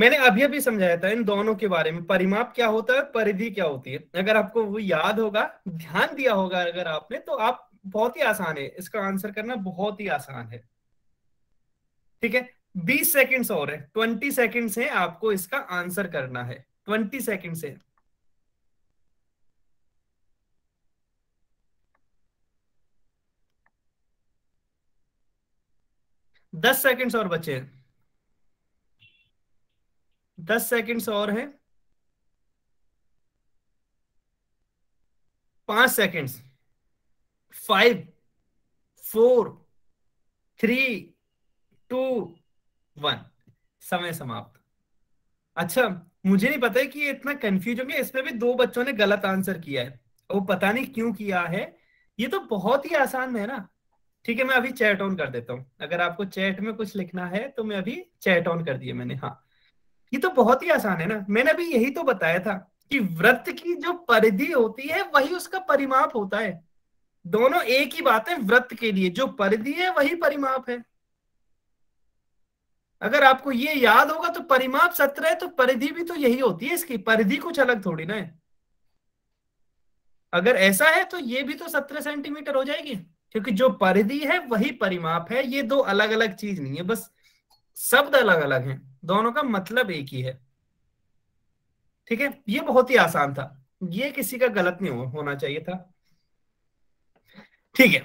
मैंने अभी अभी समझाया था इन दोनों के बारे में परिमाप क्या होता है परिधि क्या होती है अगर आपको वो याद होगा ध्यान दिया होगा अगर आपने तो आप बहुत ही आसान है इसका आंसर करना बहुत ही आसान है ठीक है बीस सेकेंड्स और है ट्वेंटी सेकेंड्स से है आपको इसका आंसर करना है ट्वेंटी सेकेंड्स से है दस सेकंड्स और बचे हैं दस सेकंड्स और हैं पांच seconds five four three two one समय समाप्त अच्छा मुझे नहीं पता है कि ये इतना कंफ्यूज होंगे इसमें भी दो बच्चों ने गलत आंसर किया है वो पता नहीं क्यों किया है ये तो बहुत ही आसान है ना ठीक है मैं अभी चैट ऑन कर देता हूँ अगर आपको चैट में कुछ लिखना है तो मैं अभी चैट ऑन कर दिया मैंने हाँ ये तो बहुत ही आसान है ना मैंने अभी यही तो बताया था कि व्रत की जो परिधि होती है वही उसका परिमाप होता है दोनों एक ही बात है व्रत के लिए जो परिधि है वही परिमाप है अगर आपको ये याद होगा तो परिमाप सत्र है तो परिधि भी तो यही होती है इसकी परिधि कुछ अलग थोड़ी ना है अगर ऐसा है तो ये भी तो सत्रह सेंटीमीटर हो जाएगी क्योंकि जो परिधि है वही परिमाप है ये दो अलग अलग चीज नहीं है बस शब्द अलग अलग हैं दोनों का मतलब एक ही है ठीक है ये बहुत ही आसान था ये किसी का गलत नहीं हो, होना चाहिए था ठीक है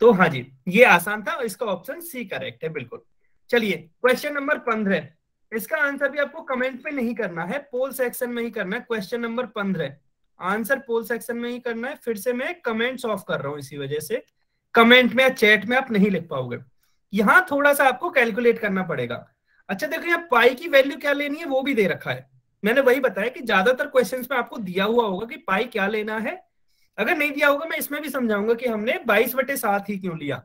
तो हाँ जी ये आसान था और इसका ऑप्शन सी करेक्ट है बिल्कुल चलिए क्वेश्चन नंबर पंद्रह इसका आंसर भी आपको कमेंट में नहीं करना है पोल सेक्शन में ही करना है क्वेश्चन नंबर पंद्रह आंसर पोल सेक्शन में ही करना है फिर से मैं कमेंट्स ऑफ कर रहा हूँ इसी वजह से कमेंट में या चैट में आप नहीं लिख पाओगे यहाँ थोड़ा सा आपको कैलकुलेट करना पड़ेगा अच्छा देखो यहाँ पाई की वैल्यू क्या लेनी है वो भी दे रखा है मैंने वही बताया कि ज्यादातर क्वेश्चन में आपको दिया हुआ होगा कि पाई क्या लेना है अगर नहीं दिया होगा मैं इसमें भी समझाऊंगा कि हमने बाईस बटे सात ही क्यों लिया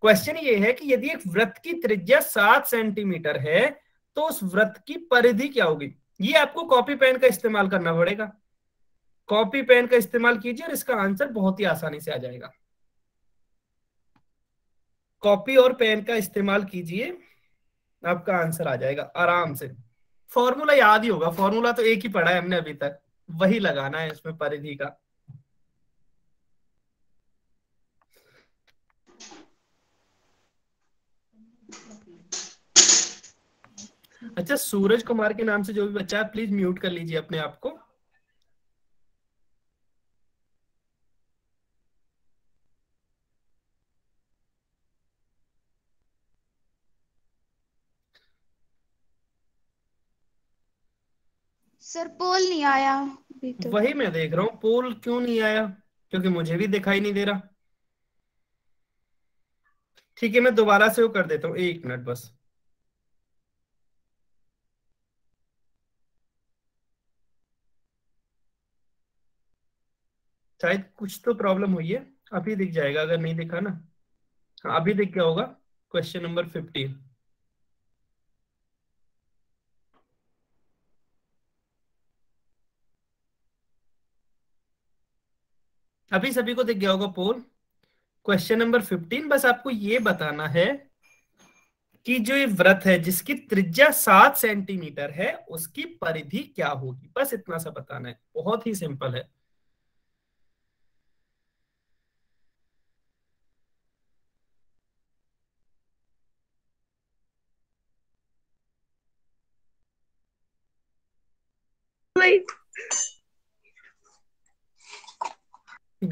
क्वेश्चन ये है कि यदि एक व्रत की त्रिज्या सात सेंटीमीटर है तो उस व्रत की परिधि क्या होगी ये आपको कॉपी पेन का इस्तेमाल करना पड़ेगा कॉपी पेन का इस्तेमाल कीजिए और इसका आंसर बहुत ही आसानी से आ जाएगा कॉपी और पेन का इस्तेमाल कीजिए आपका आंसर आ जाएगा आराम से फॉर्मूला याद ही होगा फॉर्मूला तो एक ही पढ़ा है हमने अभी तक वही लगाना है इसमें परिधि का अच्छा सूरज कुमार के नाम से जो भी बच्चा है प्लीज म्यूट कर लीजिए अपने आप को सर पोल नहीं आया तो। वही मैं देख रहा हूँ पोल क्यों नहीं आया क्योंकि मुझे भी दिखाई नहीं दे रहा ठीक है मैं दोबारा से वो कर देता हूँ एक मिनट बस शायद कुछ तो प्रॉब्लम हुई है अभी दिख जाएगा अगर नहीं दिखा ना हाँ, अभी दिख गया होगा क्वेश्चन नंबर फिफ्टीन अभी सभी को दिख गया होगा पोल क्वेश्चन नंबर फिफ्टीन बस आपको ये बताना है कि जो ये व्रत है जिसकी त्रिज्या सात सेंटीमीटर है उसकी परिधि क्या होगी बस इतना सा बताना है बहुत ही सिंपल है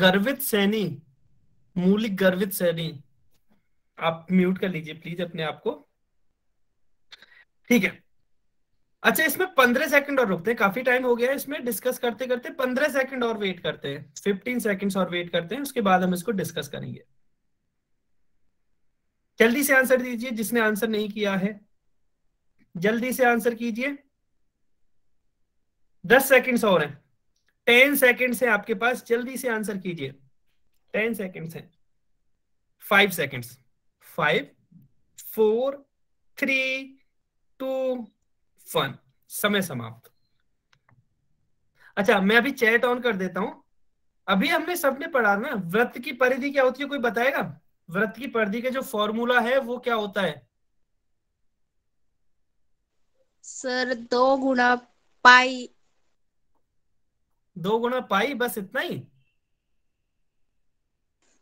गर्वित सैनी मूलिक गर्वित सैनी आप म्यूट कर लीजिए प्लीज अपने आप को ठीक है अच्छा इसमें पंद्रह सेकंड और रुकते हैं काफी टाइम हो गया है इसमें डिस्कस करते करते पंद्रह सेकंड और वेट करते हैं फिफ्टीन सेकंड और वेट करते हैं उसके बाद हम इसको डिस्कस करेंगे जल्दी से आंसर दीजिए जिसने आंसर नहीं किया है जल्दी से आंसर कीजिए दस सेकंड्स और हैं टेन सेकेंड्स से आपके पास जल्दी से आंसर कीजिए टेन सेकेंड्स से five seconds five four three two one समय समाप्त अच्छा मैं अभी चैट ऑन कर देता हूं अभी हमने सबने पढ़ा ना व्रत की परिधि क्या होती है कोई बताएगा व्रत की परिधि का जो फॉर्मूला है वो क्या होता है सर दो गुणा पाई दो गुना पाई बस इतना ही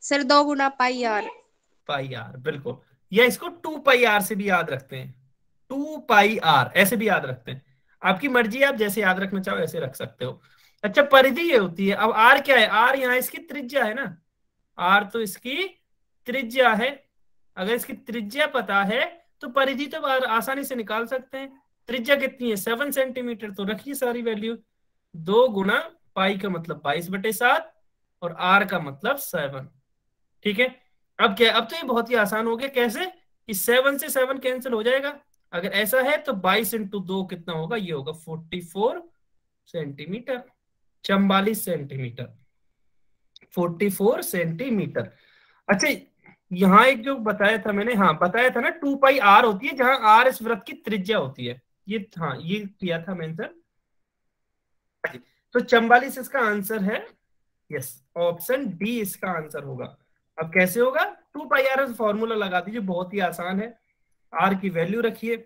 सर दो गुना पाई आर पाई आर बिल्कुल या इसको टू पाई आर से भी याद रखते हैं टू पाई आर ऐसे भी याद रखते हैं आपकी मर्जी आप जैसे याद रखना चाहो ऐसे रख सकते हो अच्छा परिधि ये होती है अब आर क्या है आर यहाँ इसकी त्रिज्या है ना आर तो इसकी त्रिज्या है अगर इसकी त्रिज्या पता है तो परिधि तो आसानी से निकाल सकते हैं त्रिज्या कितनी है सेवन सेंटीमीटर तो रखिए सारी वैल्यू दो गुना पाई का मतलब बाईस बटे सात और आर का मतलब सेवन ठीक है अब क्या अब तो ये बहुत ही आसान हो गया कैसे कि सेवन से सेवन कैंसिल हो जाएगा अगर ऐसा है तो बाईस इंटू दो कितना होगा ये होगा फोर्टी फोर सेंटीमीटर चम्बालीस सेंटीमीटर फोर्टी फोर सेंटीमीटर अच्छा यहाँ एक जो बताया था मैंने हाँ बताया था ना टू पाई आर होती है जहां आर इस व्रत की त्रिज्या होती है ये हाँ ये किया था मैं सर तो चंबालीस इसका आंसर है यस ऑप्शन डी इसका आंसर होगा अब कैसे होगा टू पाई आर फॉर्मूला लगा दीजिए बहुत ही आसान है आर की वैल्यू रखिए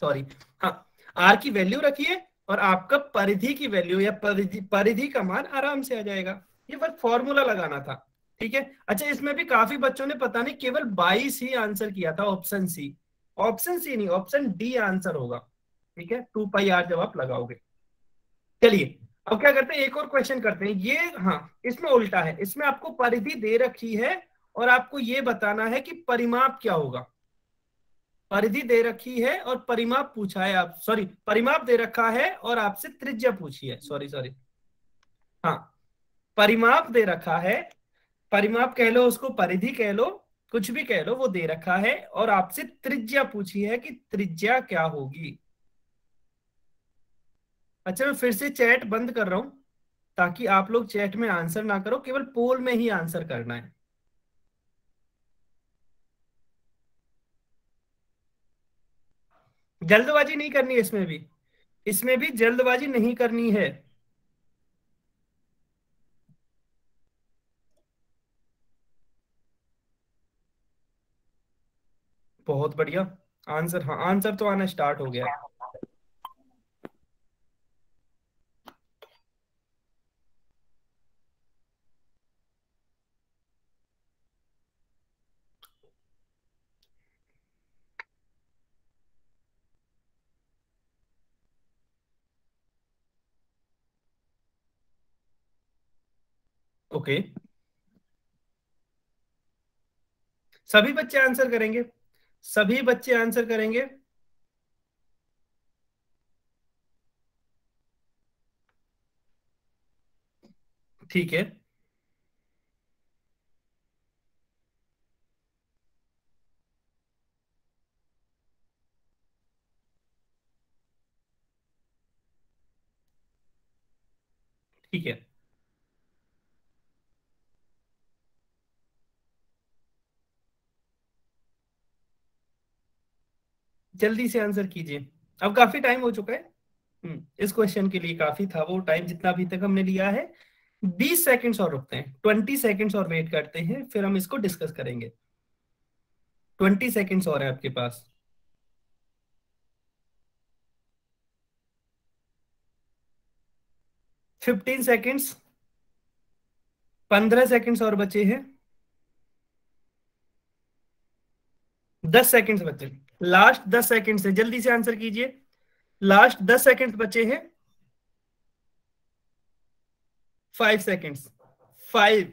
सॉरी हाँ आर की वैल्यू रखिए और आपका परिधि की वैल्यू या परिधि परिधि का मान आराम से आ जाएगा ये बस फॉर्मूला लगाना था ठीक है अच्छा इसमें भी काफी बच्चों ने पता नहीं केवल 22 ही आंसर किया था ऑप्शन सी ऑप्शन सी नहीं ऑप्शन डी आंसर होगा ठीक है टू पाई आर जब आप लगाओगे चलिए अब क्या करते हैं एक और क्वेश्चन करते हैं ये हाँ इसमें उल्टा है इसमें आपको परिधि दे रखी है और आपको ये बताना है कि परिमाप क्या होगा परिधि दे रखी है और परिमाप पूछा है आप सॉरी परिमाप दे रखा है और आपसे त्रिज्या पूछी है सॉरी सॉरी हाँ परिमाप दे रखा है परिमाप कह लो उसको परिधि कह लो कुछ भी कह लो वो दे रखा है और आपसे त्रिज्या पूछी है कि त्रिज्या क्या होगी अच्छा मैं फिर से चैट बंद कर रहा हूं ताकि आप लोग चैट में आंसर ना करो केवल पोल में ही आंसर करना है जल्दबाजी नहीं करनी इसमें भी इसमें भी जल्दबाजी नहीं करनी है बहुत बढ़िया आंसर हाँ आंसर तो आना स्टार्ट हो गया ओके okay. सभी बच्चे आंसर करेंगे सभी बच्चे आंसर करेंगे ठीक है जल्दी से आंसर कीजिए अब काफी टाइम हो चुका है हम्म, इस क्वेश्चन के लिए काफी था वो टाइम जितना अभी तक हमने लिया है बीस सेकेंड्स और रुकते हैं ट्वेंटी सेकेंड्स और वेट करते हैं फिर हम इसको डिस्कस करेंगे ट्वेंटी सेकेंड्स और है आपके पास फिफ्टीन सेकेंड्स पंद्रह सेकेंड्स और बचे हैं दस सेकेंड्स बचे हैं लास्ट दस सेकेंड से जल्दी से आंसर कीजिए लास्ट दस सेकेंड बचे हैं five seconds five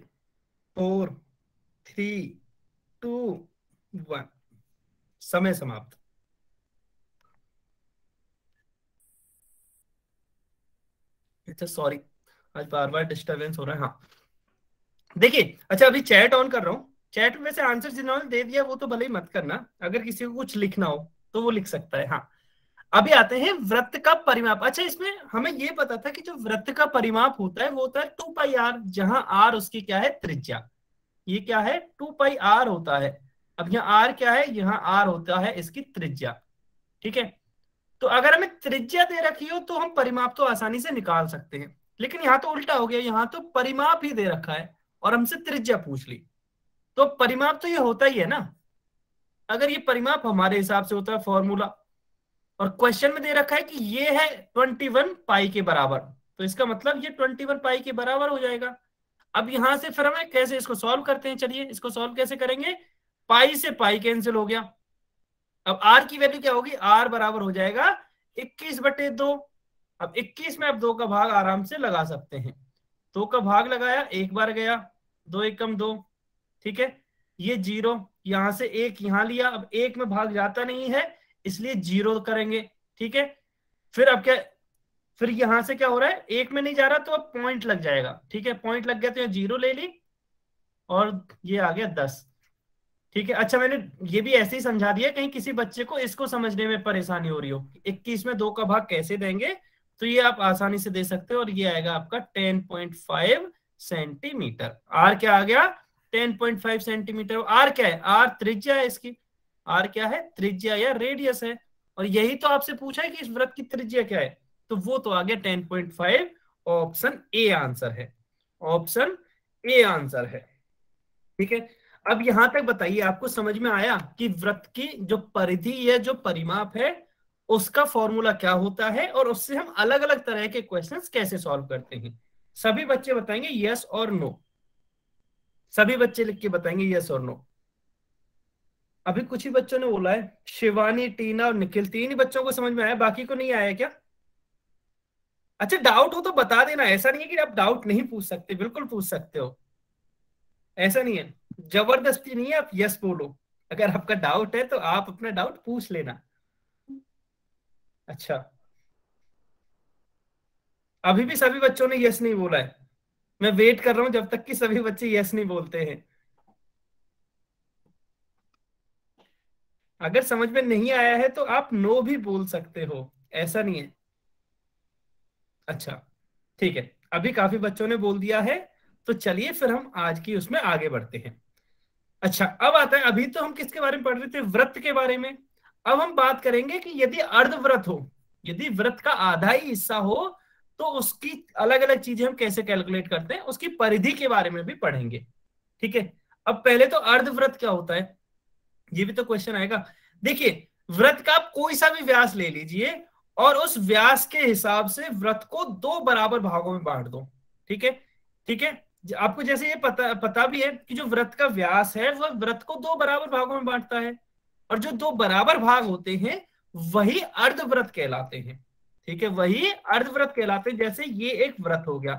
four three two one समय समाप्त अच्छा सॉरी आज बार बार डिस्टर्बेंस हो रहा है हाँ देखिए अच्छा अभी चैट ऑन कर रहा हूं चैट में से आंसर जिन्होंने दे दिया वो तो भले ही मत करना अगर किसी को कुछ लिखना हो तो वो लिख सकता है हाँ अभी आते हैं व्रत का परिमाप अच्छा इसमें हमें ये पता था कि जो व्रत का परिमाप होता है वो होता है टू पाई आर जहां आर उसकी क्या है त्रिज्या ये क्या है टू पाई आर होता है अब यहाँ आर क्या है यहाँ आर होता है इसकी त्रिज्या ठीक है तो अगर हमें त्रिज्या दे रखी हो तो हम परिमाप तो आसानी से निकाल सकते हैं लेकिन यहाँ तो उल्टा हो गया यहाँ तो परिमाप ही दे रखा है और हमसे त्रिज्या पूछ ली तो परिमाप तो ये होता ही है ना अगर ये परिमाप हमारे हिसाब से होता है फॉर्मूला और क्वेश्चन में दे रखा है कि ये है 21 पाई के बराबर तो इसका मतलब ये 21 पाई के बराबर हो जाएगा अब यहां से फिर हमें कैसे इसको सॉल्व करते हैं चलिए इसको सॉल्व कैसे करेंगे पाई से पाई कैंसिल हो गया अब आर की वैल्यू क्या होगी आर बराबर हो जाएगा इक्कीस बटे दो अब इक्कीस में आप दो का भाग आराम से लगा सकते हैं दो का भाग लगाया एक बार गया दो एक दो ठीक है ये जीरो यहां से एक यहां लिया अब एक में भाग जाता नहीं है इसलिए जीरो करेंगे ठीक है फिर अब क्या फिर यहां से क्या हो रहा है एक में नहीं जा रहा तो अब पॉइंट लग जाएगा ठीक है पॉइंट लग गया तो जीरो ले ली और ये आ गया दस ठीक है अच्छा मैंने ये भी ऐसे ही समझा दिया कहीं किसी बच्चे को इसको समझने में परेशानी हो रही हो इक्कीस में दो का भाग कैसे देंगे तो ये आप आसानी से दे सकते हो और ये आएगा आपका ten point five centimetre r क्या आ गया 10.5 सेंटीमीटर आर क्या है आर त्रिज्या है इसकी आर क्या है त्रिज्या या रेडियस है और यही तो आपसे पूछा है कि इस वृत्त की त्रिज्या क्या है तो वो तो आ गया 10.5 ऑप्शन ए आंसर है ऑप्शन ए आंसर है ठीक है अब यहां तक बताइए आपको समझ में आया कि व्रत की जो परिधि या जो परिमाप है उसका फॉर्मूला क्या होता है और उससे हम अलग अलग तरह के क्वेश्चंस कैसे सॉल्व करते हैं सभी बच्चे बताएंगे यस और नो सभी बच्चे लिख के बताएंगे यस और नो अभी कुछ ही बच्चों ने बोला है शिवानी टीना और निखिल तीन ही बच्चों को समझ में आया बाकी को नहीं आया क्या अच्छा डाउट हो तो बता देना ऐसा नहीं है कि आप डाउट नहीं पूछ सकते बिल्कुल पूछ सकते हो ऐसा नहीं है जबरदस्ती नहीं है आप यस बोलो अगर आपका डाउट है तो आप अपना डाउट पूछ लेना अच्छा अभी भी सभी बच्चों ने यस नहीं बोला है मैं वेट कर रहा हूं जब तक कि सभी बच्चे यस नहीं बोलते हैं अगर समझ में नहीं आया है तो आप नो भी बोल सकते हो ऐसा नहीं है अच्छा ठीक है अभी काफी बच्चों ने बोल दिया है तो चलिए फिर हम आज की उसमें आगे बढ़ते हैं अच्छा अब आता है अभी तो हम किसके बारे में पढ़ रहे थे व्रत के बारे में अब हम बात करेंगे कि यदि अर्धव्रत हो यदि व्रत का आधा ही हिस्सा हो तो उसकी अलग अलग चीजें हम कैसे कैलकुलेट करते हैं उसकी परिधि के बारे में भी पढ़ेंगे ठीक है अब पहले तो अर्धव्रत क्या होता है ये भी तो क्वेश्चन आएगा देखिए व्रत का आप कोई सा भी व्यास ले लीजिए और उस व्यास के हिसाब से व्रत को दो बराबर भागों में बांट दो ठीक है ठीक है आपको जैसे ये पता पता भी है कि जो व्रत का व्यास है वह व्रत को दो बराबर भागों में बांटता है और जो दो बराबर भाग होते हैं वही अर्धव्रत कहलाते हैं ठीक है वही अर्धव्रत कहलाते हैं जैसे ये एक व्रत हो गया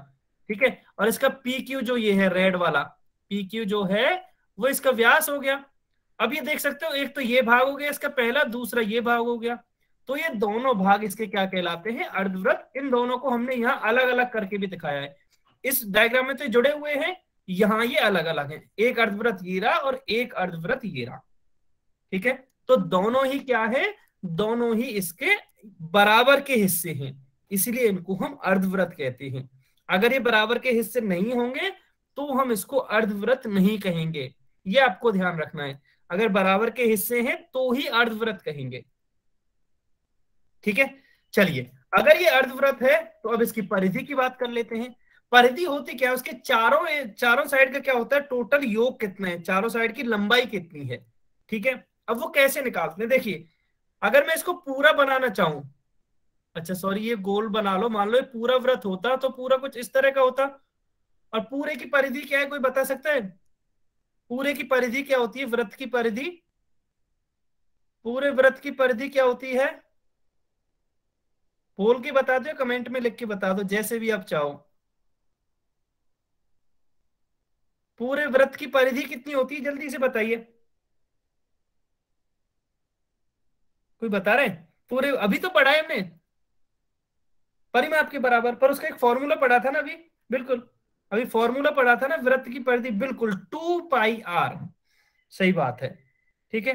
ठीक है और इसका पी क्यू जो ये है रेड वाला पी क्यू जो है वो इसका व्यास हो गया अब ये देख सकते हो एक तो ये भाग हो गया इसका पहला दूसरा ये भाग हो गया तो ये दोनों भाग इसके क्या कहलाते हैं अर्धव्रत इन दोनों को हमने यहाँ अलग अलग करके भी दिखाया है इस डायग्राम में तो जुड़े हुए हैं यहाँ ये अलग अलग है एक अर्धव्रत ये रहा और एक अर्धव्रत ये रहा ठीक है तो दोनों ही क्या है दोनों ही इसके बराबर के हिस्से हैं इसलिए इनको हम अर्धव्रत कहते हैं अगर ये बराबर के हिस्से नहीं होंगे तो हम इसको अर्धव्रत नहीं कहेंगे ये आपको ध्यान रखना है अगर बराबर के हिस्से हैं तो ही अर्धव्रत कहेंगे ठीक है चलिए अगर ये अर्धव्रत है तो अब इसकी परिधि की बात कर लेते हैं परिधि होती क्या है उसके चारों चारों साइड का क्या होता है टोटल योग कितना है चारों साइड की लंबाई कितनी है ठीक है अब वो कैसे निकालते हैं देखिए अगर मैं इसको पूरा बनाना चाहूं अच्छा सॉरी ये गोल बना लो मान लो ये पूरा व्रत होता तो पूरा कुछ इस तरह का होता और पूरे की परिधि क्या है कोई बता सकता है पूरे की परिधि क्या होती है व्रत की परिधि पूरे व्रत की परिधि क्या होती है बोल के बता दो कमेंट में लिख के बता दो जैसे भी आप चाहो पूरे व्रत की परिधि कितनी होती है जल्दी से बताइए कोई बता रहे हैं पूरे अभी तो पढ़ा है हमने में आपके बराबर पर उसका एक फॉर्मूला पढ़ा था ना अभी बिल्कुल अभी फॉर्मूला पढ़ा था ना व्रत की परिधि बिल्कुल टू पाई आर सही बात है ठीक है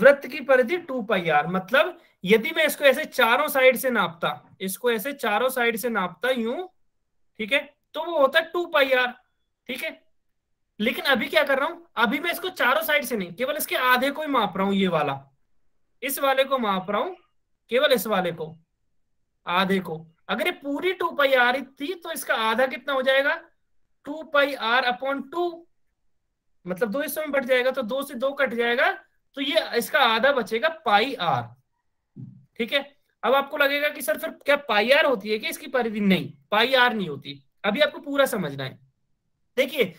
व्रत की परिधि टू पाई आर मतलब यदि मैं इसको ऐसे चारों साइड से नापता इसको ऐसे चारों साइड से नापता यूं ठीक है तो वो होता है टू पाई आर ठीक है लेकिन अभी क्या कर रहा हूं अभी मैं इसको चारों साइड से नहीं केवल इसके आधे को ही माप रहा हूं ये वाला इस वाले को माप रहा हूं केवल इस वाले को आधे को अगर ये पूरी टू पाई आर थी तो इसका आधा कितना हो जाएगा two pi r upon two मतलब दो हिस्सों में बढ़ जाएगा तो दो से दो कट जाएगा तो ये इसका आधा बचेगा पाई आर ठीक है अब आपको लगेगा कि सर फिर क्या पाई आर होती है कि इसकी परिधि नहीं पाई आर नहीं होती अभी आपको पूरा समझना है देखिए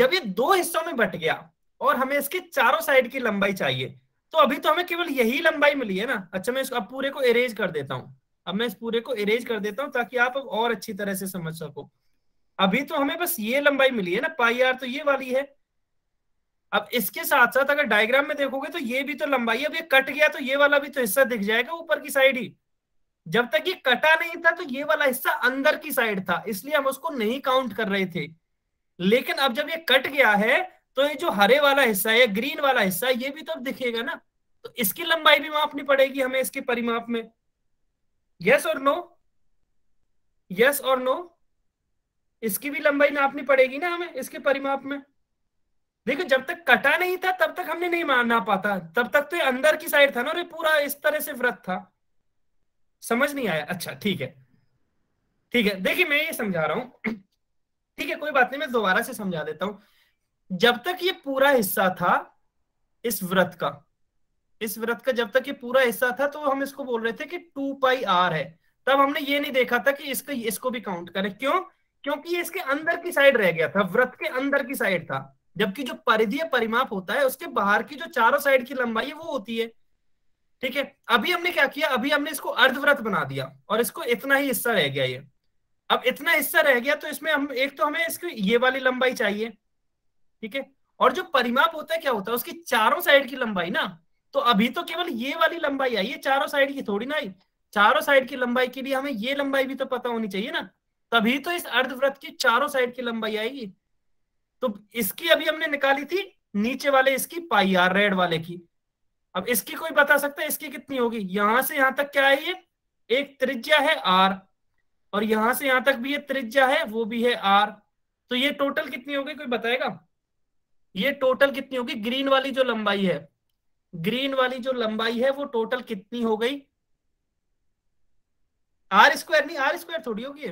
जब ये दो हिस्सों में बट गया और हमें इसके चारों साइड की लंबाई चाहिए तो अभी तो हमें केवल यही लंबाई मिली है ना अच्छा मैं इसको अब पूरे को अरेज कर देता हूँ अब मैं इस पूरे को अरेज कर देता हूँ ताकि आप अब और अच्छी तरह से समझ सको अभी तो हमें बस ये लंबाई मिली है ना पाई आर तो ये वाली है अब इसके साथ साथ अगर डायग्राम में देखोगे तो ये भी तो लंबाई अब ये कट गया तो ये वाला भी तो हिस्सा दिख जाएगा ऊपर की साइड ही जब तक ये कटा नहीं था तो ये वाला हिस्सा अंदर की साइड था इसलिए हम उसको नहीं काउंट कर रहे थे लेकिन अब जब ये कट गया है तो ये जो हरे वाला हिस्सा है ग्रीन वाला हिस्सा है ये भी तो दिखेगा ना तो इसकी लंबाई भी मापनी पड़ेगी हमें इसके परिमाप में यस और नो यस और नो इसकी भी लंबाई नापनी पड़ेगी ना हमें इसके परिमाप में देखो जब तक कटा नहीं था तब तक हमने नहीं ना पाता तब तक तो ये अंदर की साइड था ना और ये पूरा इस तरह से व्रत था समझ नहीं आया अच्छा ठीक है ठीक है देखिए मैं ये समझा रहा हूं *clears throat* ठीक है कोई बात नहीं मैं दोबारा से समझा देता हूँ जब तक ये पूरा हिस्सा था इस व्रत का इस व्रत का जब तक ये पूरा हिस्सा था तो हम इसको बोल रहे थे कि टू पाई आर है तब हमने ये नहीं देखा था कि इसको इसको भी काउंट करें क्यों क्योंकि ये इसके अंदर की साइड रह गया था व्रत के अंदर की साइड था जबकि जो परिधि परिमाप होता है उसके बाहर की जो चारों साइड की लंबाई है वो होती है ठीक है अभी हमने क्या किया अभी हमने इसको अर्धव्रत बना दिया और इसको इतना ही हिस्सा रह गया ये अब इतना हिस्सा रह गया तो इसमें हम एक तो हमें इसकी ये वाली लंबाई चाहिए ठीक है और जो परिमाप होता है क्या होता है उसकी चारों साइड की लंबाई ना तो अभी तो केवल ये वाली लंबाई आई है चारों साइड की थोड़ी ना आई चारों साइड की लंबाई के लिए हमें ये लंबाई भी तो पता होनी चाहिए ना तभी तो इस अर्धव्रत की चारों साइड की लंबाई आएगी तो इसकी अभी हमने निकाली थी नीचे वाले इसकी पाई आर रेड वाले की अब इसकी कोई बता सकता है इसकी कितनी होगी यहां से यहां तक क्या है ये एक त्रिज्या है आर और यहां से यहां तक भी ये त्रिज्या है वो भी है आर तो ये टोटल कितनी होगी कोई बताएगा ये टोटल कितनी होगी ग्रीन वाली जो लंबाई है ग्रीन वाली जो लंबाई है वो टोटल कितनी हो गई आर स्क्वायर नहीं आर स्क्वायर थोड़ी होगी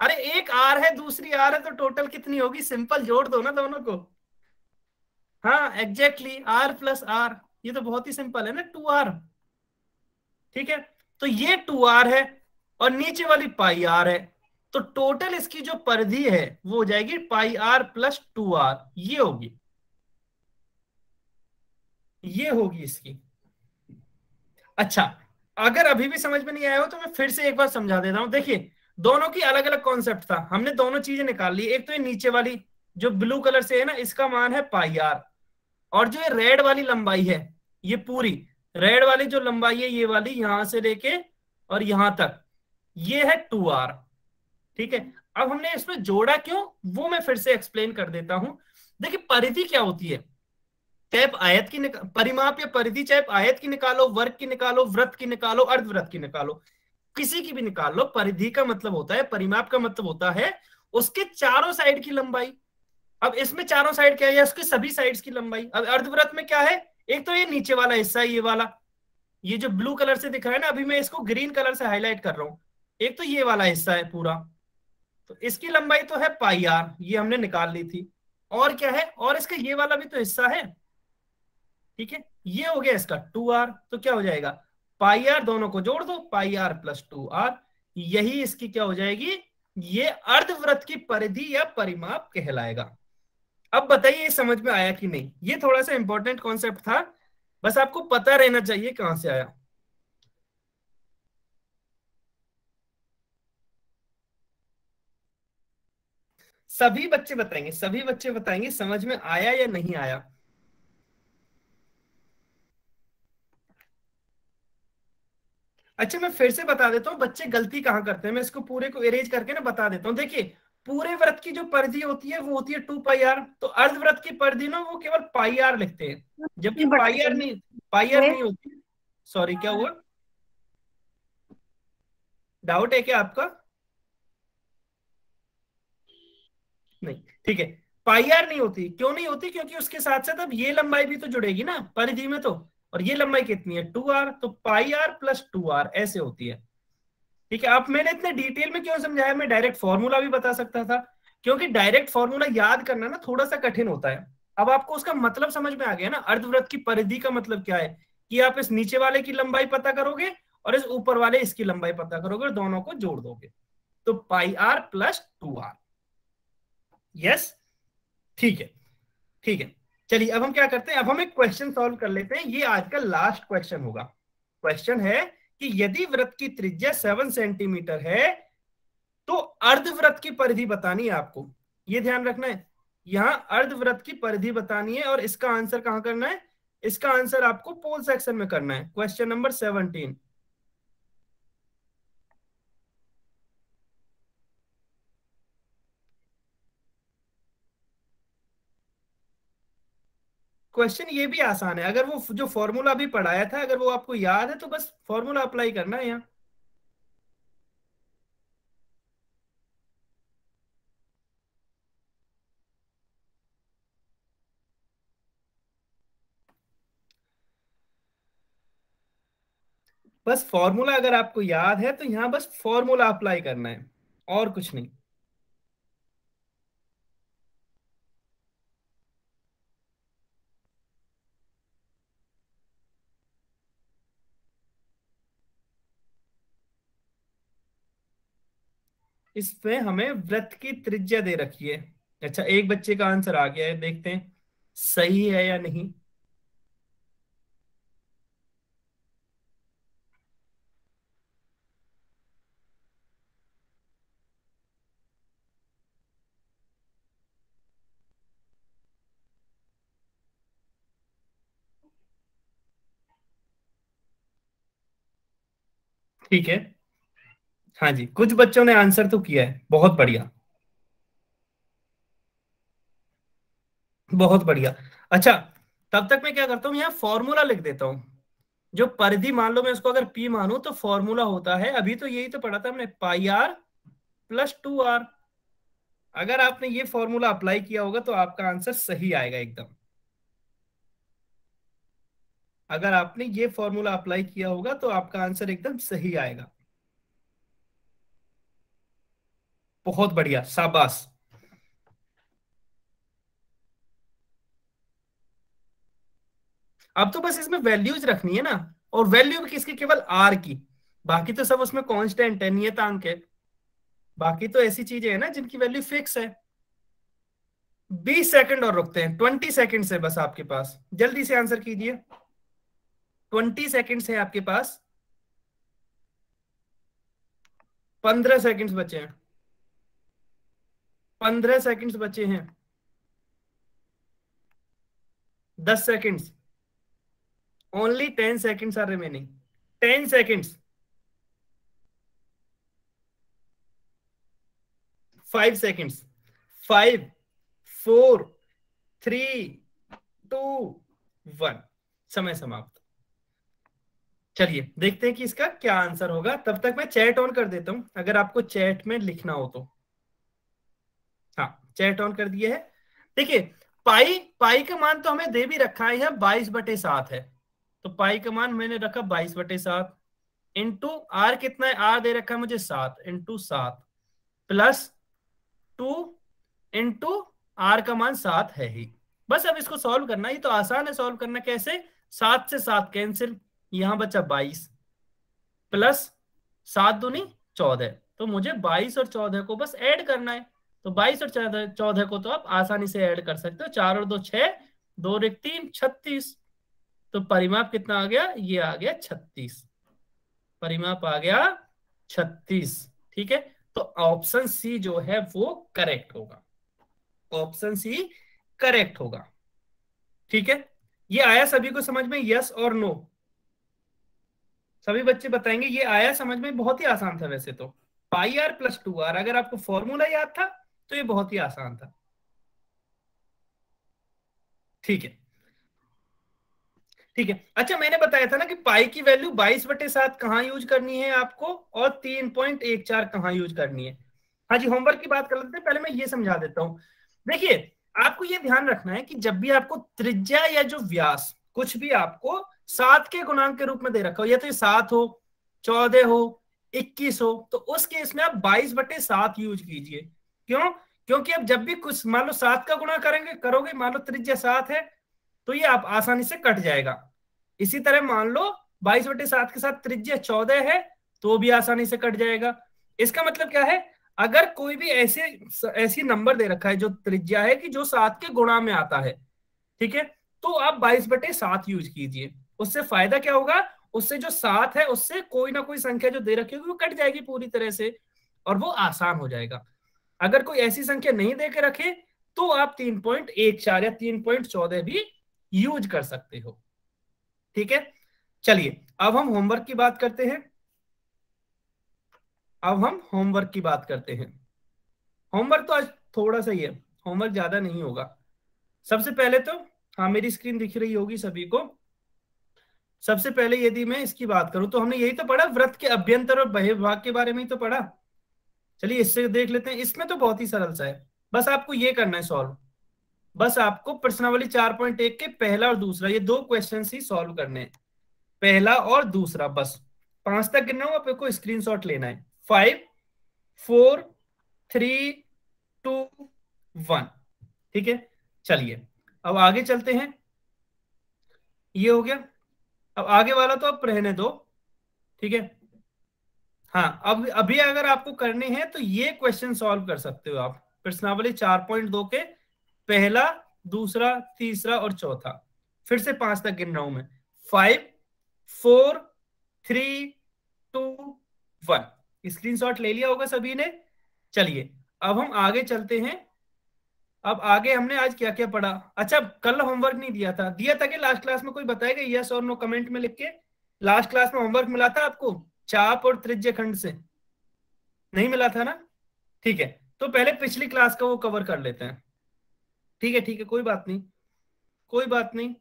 अरे एक आर है दूसरी आर है तो टोटल कितनी होगी सिंपल जोड़ दो ना दोनों को हाँ एग्जैक्टली आर प्लस आर ये तो बहुत ही सिंपल है ना टू आर ठीक है तो ये टू आर है और नीचे वाली पाई आर है तो टोटल इसकी जो परिधि है वो हो जाएगी pi r plus two r ये होगी ये होगी इसकी अच्छा अगर अभी भी समझ में नहीं आया हो तो मैं फिर से एक बार समझा देता हूं देखिए दोनों की अलग अलग कॉन्सेप्ट था हमने दोनों चीजें निकाल ली एक तो ये नीचे वाली जो ब्लू कलर से है ना इसका मान है पाई आर और जो ये रेड वाली लंबाई है ये पूरी रेड वाली जो लंबाई है ये वाली यहां से लेके और यहां तक ये है टू आर ठीक है अब हमने इसमें जोड़ा क्यों वो मैं फिर से एक्सप्लेन कर देता हूं देखिए परिधि क्या होती है टैप आयत की परिमाप या परिधि चाहे आयत की निकालो वर्ग की निकालो व्रत की निकालो अर्धव्रत की निकालो किसी की भी निकाल लो परिधि का मतलब होता है परिमाप का मतलब होता है उसके चारों साइड की लंबाई अब इसमें चारों साइड क्या है उसके सभी साइड की लंबाई अब अर्धव्रत में क्या है एक तो ये नीचे वाला हिस्सा ये वाला ये जो ब्लू कलर से दिख रहा है ना अभी मैं इसको ग्रीन कलर से हाईलाइट कर रहा हूं एक तो ये वाला हिस्सा है पूरा तो इसकी लंबाई तो है पाई आर ये हमने निकाल ली थी और क्या है और इसका ये वाला भी तो हिस्सा है ठीक है ये हो गया इसका टू आर तो क्या हो जाएगा पाई आर दोनों को जोड़ दो pi r plus two r यही इसकी क्या हो जाएगी ये अर्धव्रत की परिधि या परिमाप कहलाएगा अब बताइए समझ में आया कि नहीं ये थोड़ा सा इंपॉर्टेंट कॉन्सेप्ट था बस आपको पता रहना चाहिए कहां से आया सभी बच्चे बताएंगे सभी बच्चे बताएंगे समझ में आया या नहीं आया अच्छा मैं फिर से बता देता हूँ बच्चे गलती कहां करते हैं मैं इसको पूरे को अरेज करके ना बता देता हूँ देखिए पूरे व्रत की जो परिधि होती है वो होती है टू पाई आर तो अर्धव्रत की परिधि ना वो केवल पाई आर लिखते हैं जबकि पाई आर नहीं पाई आर नहीं होती सॉरी क्या हुआ डाउट है क्या आपका नहीं ठीक है पाई आर नहीं होती क्यों नहीं होती क्योंकि उसके साथ साथ अब ये लंबाई भी तो जुड़ेगी ना परिधि में तो और ये लंबाई कितनी है टू आर तो pi r plus two r ऐसे होती है ठीक है अब मैंने इतने डिटेल में क्यों समझाया मैं डायरेक्ट फॉर्मूला भी बता सकता था क्योंकि डायरेक्ट फॉर्मूला याद करना ना थोड़ा सा कठिन होता है अब आपको उसका मतलब समझ में आ गया ना अर्धव्रत की परिधि का मतलब क्या है कि आप इस नीचे वाले की लंबाई पता करोगे और इस ऊपर वाले इसकी लंबाई पता करोगे और दोनों को जोड़ दोगे तो pi r plus two r yes ठीक है ठीक है चलिए अब हम क्या करते हैं अब हम एक क्वेश्चन सॉल्व कर लेते हैं ये आज का लास्ट क्वेश्चन होगा क्वेश्चन है कि यदि व्रत की त्रिज्या सेवन सेंटीमीटर है तो अर्धव्रत की परिधि बतानी है आपको ये ध्यान रखना है यहां अर्धव्रत की परिधि बतानी है और इसका आंसर कहां करना है इसका आंसर आपको पोल सेक्शन में करना है क्वेश्चन नंबर सेवनटीन क्वेश्चन ये भी आसान है अगर वो जो फॉर्मूला भी पढ़ाया था अगर वो आपको याद है तो बस फॉर्मूला अप्लाई करना है यहाँ बस फॉर्मूला अगर आपको याद है तो यहां बस फॉर्मूला अप्लाई करना है और कुछ नहीं इसमें हमें व्रत की त्रिज्या दे रखी है अच्छा एक बच्चे का आंसर आ गया है देखते हैं सही है या नहीं ठीक है हाँ जी कुछ बच्चों ने आंसर तो किया है बहुत बढ़िया बहुत बढ़िया अच्छा तब तक मैं क्या करता हूं यहां फॉर्मूला लिख देता हूं जो परिधि मान लो मैं उसको अगर पी मानू तो फॉर्मूला होता है अभी तो यही तो पढ़ा था हमने pi r plus two r अगर आपने ये फॉर्मूला अप्लाई किया होगा तो आपका आंसर सही आएगा एकदम अगर आपने ये फॉर्मूला अप्लाई किया होगा तो आपका आंसर एकदम सही आएगा बहुत बढ़िया शाबाश अब तो बस इसमें वैल्यूज रखनी है ना और वैल्यू भी किसकी केवल आर की बाकी तो सब उसमें कांस्टेंट है नियतांक है बाकी तो ऐसी चीजें हैं ना जिनकी वैल्यू फिक्स है बीस सेकंड और रुकते हैं ट्वेंटी सेकंड से बस आपके पास जल्दी से आंसर कीजिए ट्वेंटी सेकंड है आपके पास पंद्रह सेकंड्स बचे हैं पंद्रह सेकंड्स बचे हैं दस seconds only ten seconds are remaining ten seconds five seconds five four three two one समय समाप्त चलिए देखते हैं कि इसका क्या आंसर होगा तब तक मैं चैट ऑन कर देता हूं अगर आपको चैट में लिखना हो तो चैट ऑन कर दिए है देखिए पाई पाई का मान तो हमें दे भी रखा है बाईस बटे सात है तो पाई का मान मैंने रखा बाईस बटे सात इंटू आर कितना है आर दे रखा है मुझे सात इंटू सात प्लस टू इंटू आर का मान सात है ही बस अब इसको सॉल्व करना ये तो आसान है सॉल्व करना कैसे सात से सात कैंसिल यहां बचा बाईस प्लस सात दुनी चौदह तो मुझे बाईस और चौदह को बस ऐड करना है तो बाईस और चौदह को तो आप आसानी से ऐड कर सकते हो चार और दो छह दो और एक तीन छत्तीस तो परिमाप कितना आ गया ये आ गया छत्तीस परिमाप आ गया छत्तीस ठीक है तो ऑप्शन सी जो है वो करेक्ट होगा ऑप्शन सी करेक्ट होगा ठीक है ये आया सभी को समझ में यस और नो सभी बच्चे बताएंगे ये आया समझ में बहुत ही आसान था वैसे तो pi r plus two r अगर आपको फॉर्मूला याद था तो ये बहुत ही आसान था ठीक है ठीक है अच्छा मैंने बताया था ना कि पाई की वैल्यू बाईस बटे सात कहां यूज करनी है आपको और तीन पॉइंट एक चार यूज करनी है हाँ जी होमवर्क की बात कर लेते हैं पहले मैं ये समझा देता हूं देखिए आपको ये ध्यान रखना है कि जब भी आपको त्रिज्या या जो व्यास कुछ भी आपको सात के गुणांक के रूप में दे रखा हो या तो सात हो चौदह हो इक्कीस हो तो उस केस में आप बाईस बटे सात यूज कीजिए क्यों क्योंकि अब जब भी कुछ मान लो सात का गुणा करेंगे करोगे मान लो त्रिज्या सात है तो ये आप आसानी से कट जाएगा इसी तरह मान लो बाईस बटे सात के साथ त्रिज्या चौदह है तो भी आसानी से कट जाएगा इसका मतलब क्या है अगर कोई भी ऐसे ऐसी नंबर दे रखा है जो त्रिज्या है कि जो सात के गुणा में आता है ठीक है तो आप बाईस बटे सात यूज कीजिए उससे फायदा क्या होगा उससे जो सात है उससे कोई ना कोई संख्या जो दे रखी होगी वो कट जाएगी पूरी तरह से और वो आसान हो जाएगा अगर कोई ऐसी संख्या नहीं दे के रखे तो आप तीन पॉइंट एक चार या तीन पॉइंट चौदह भी यूज कर सकते हो ठीक है चलिए अब हम होमवर्क की बात करते हैं अब हम होमवर्क की बात करते हैं होमवर्क तो आज थोड़ा सा ही है होमवर्क ज्यादा नहीं होगा सबसे पहले तो हाँ मेरी स्क्रीन दिख रही होगी सभी को सबसे पहले यदि मैं इसकी बात करूं तो हमने यही तो पढ़ा व्रत के अभ्यंतर और बहिर्भाग के बारे में ही तो पढ़ा चलिए इससे देख लेते हैं इसमें तो बहुत ही सरल सा है बस आपको ये करना है सॉल्व बस आपको प्रश्नावली चार पॉइंट एक के पहला और दूसरा ये दो क्वेश्चन ही सॉल्व करने हैं पहला और दूसरा बस पांच तक गिनना हो आपको स्क्रीन शॉट लेना है five four three two one ठीक है चलिए अब आगे चलते हैं ये हो गया अब आगे वाला तो आप रहने दो ठीक है हाँ अब अभी अगर आपको करने हैं तो ये क्वेश्चन सॉल्व कर सकते हो आप प्रश्नावली चार पॉइंट दो के पहला दूसरा तीसरा और चौथा फिर से पांच तक गिन रहा हूं मैं five four three two one screenshot ले लिया होगा सभी ने चलिए अब हम आगे चलते हैं अब आगे हमने आज क्या क्या पढ़ा अच्छा कल होमवर्क नहीं दिया था दिया था कि लास्ट क्लास में कोई बताएगा यस और नो कमेंट में लिख के लास्ट क्लास में होमवर्क मिला था आपको चाप और त्रिज्य खंड से नहीं मिला था ना ठीक है तो पहले पिछली क्लास का वो कवर कर लेते हैं ठीक है ठीक है कोई बात नहीं कोई बात नहीं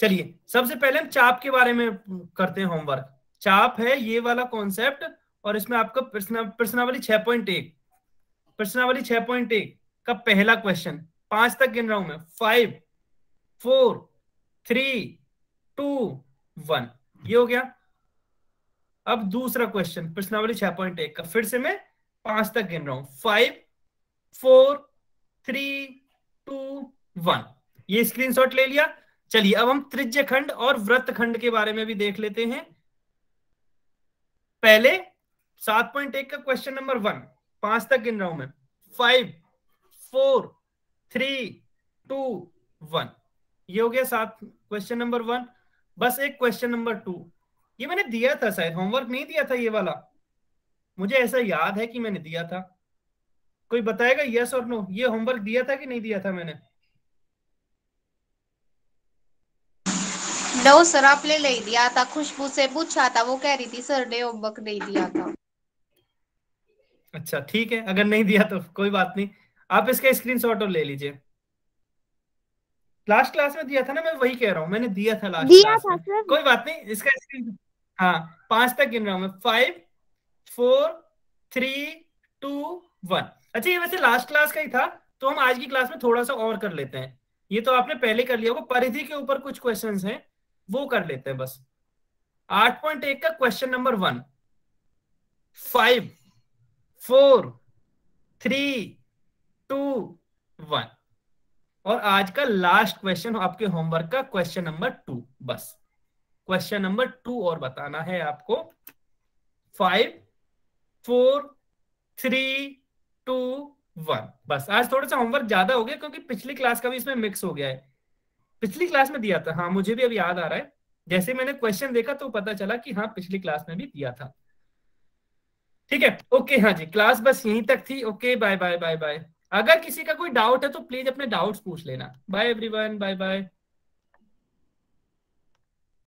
चलिए सबसे पहले हम चाप के बारे में करते हैं होमवर्क चाप है ये वाला कॉन्सेप्ट और इसमें आपका प्रश्नावली छह पॉइंट एक प्रश्नावली छह पॉइंट एक का पहला क्वेश्चन पांच तक गिन रहा हूं मैं five four three two one ये हो गया अब दूसरा क्वेश्चन प्रश्नावली छह पॉइंट एक का फिर से मैं पांच तक गिन रहा हूं five four three two one ये स्क्रीनशॉट ले लिया चलिए अब हम त्रिज्य खंड और व्रत खंड के बारे में भी देख लेते हैं पहले सात पॉइंट एक का क्वेश्चन नंबर वन पांच तक गिन रहा हूं मैं five four three two one ये हो गया सात क्वेश्चन नंबर वन बस एक क्वेश्चन नंबर टू ये मैंने दिया था शायद होमवर्क नहीं दिया था ये वाला मुझे ऐसा याद है कि मैंने दिया था कोई बताएगा यस और नो ये होमवर्क दिया था कि नहीं दिया था मैंने नो सर आपने नहीं दिया था खुशबू से पूछा था वो कह रही थी सर ने होमवर्क नहीं दिया था अच्छा ठीक है अगर नहीं दिया तो कोई बात नहीं आप इसका स्क्रीनशॉट और ले लीजिए लास्ट क्लास में दिया था ना मैं वही कह रहा हूँ मैंने दिया था लास्ट दिया क्लास था, में कोई बात नहीं इसका स्क्रीन हाँ पांच तक गिन रहा हूं मैं five four three two one अच्छा ये वैसे लास्ट क्लास का ही था तो हम आज की क्लास में थोड़ा सा और कर लेते हैं ये तो आपने पहले कर लिया होगा परिधि के ऊपर कुछ क्वेश्चंस हैं वो कर लेते हैं बस आठ पॉइंट एक का question number one five four three two one और आज का लास्ट क्वेश्चन आपके होमवर्क का क्वेश्चन नंबर टू बस क्वेश्चन नंबर टू और बताना है आपको five four three two one बस आज थोड़ा सा होमवर्क ज्यादा हो गया क्योंकि पिछली क्लास का भी इसमें मिक्स हो गया है पिछली क्लास में दिया था हाँ मुझे भी अब याद आ रहा है जैसे मैंने क्वेश्चन देखा तो पता चला कि हाँ पिछली क्लास में भी दिया था ठीक है ओके हाँ जी क्लास बस यहीं तक थी okay bye bye bye bye अगर किसी का कोई डाउट है तो प्लीज अपने डाउट्स पूछ लेना बाय एवरीवन बाय बाय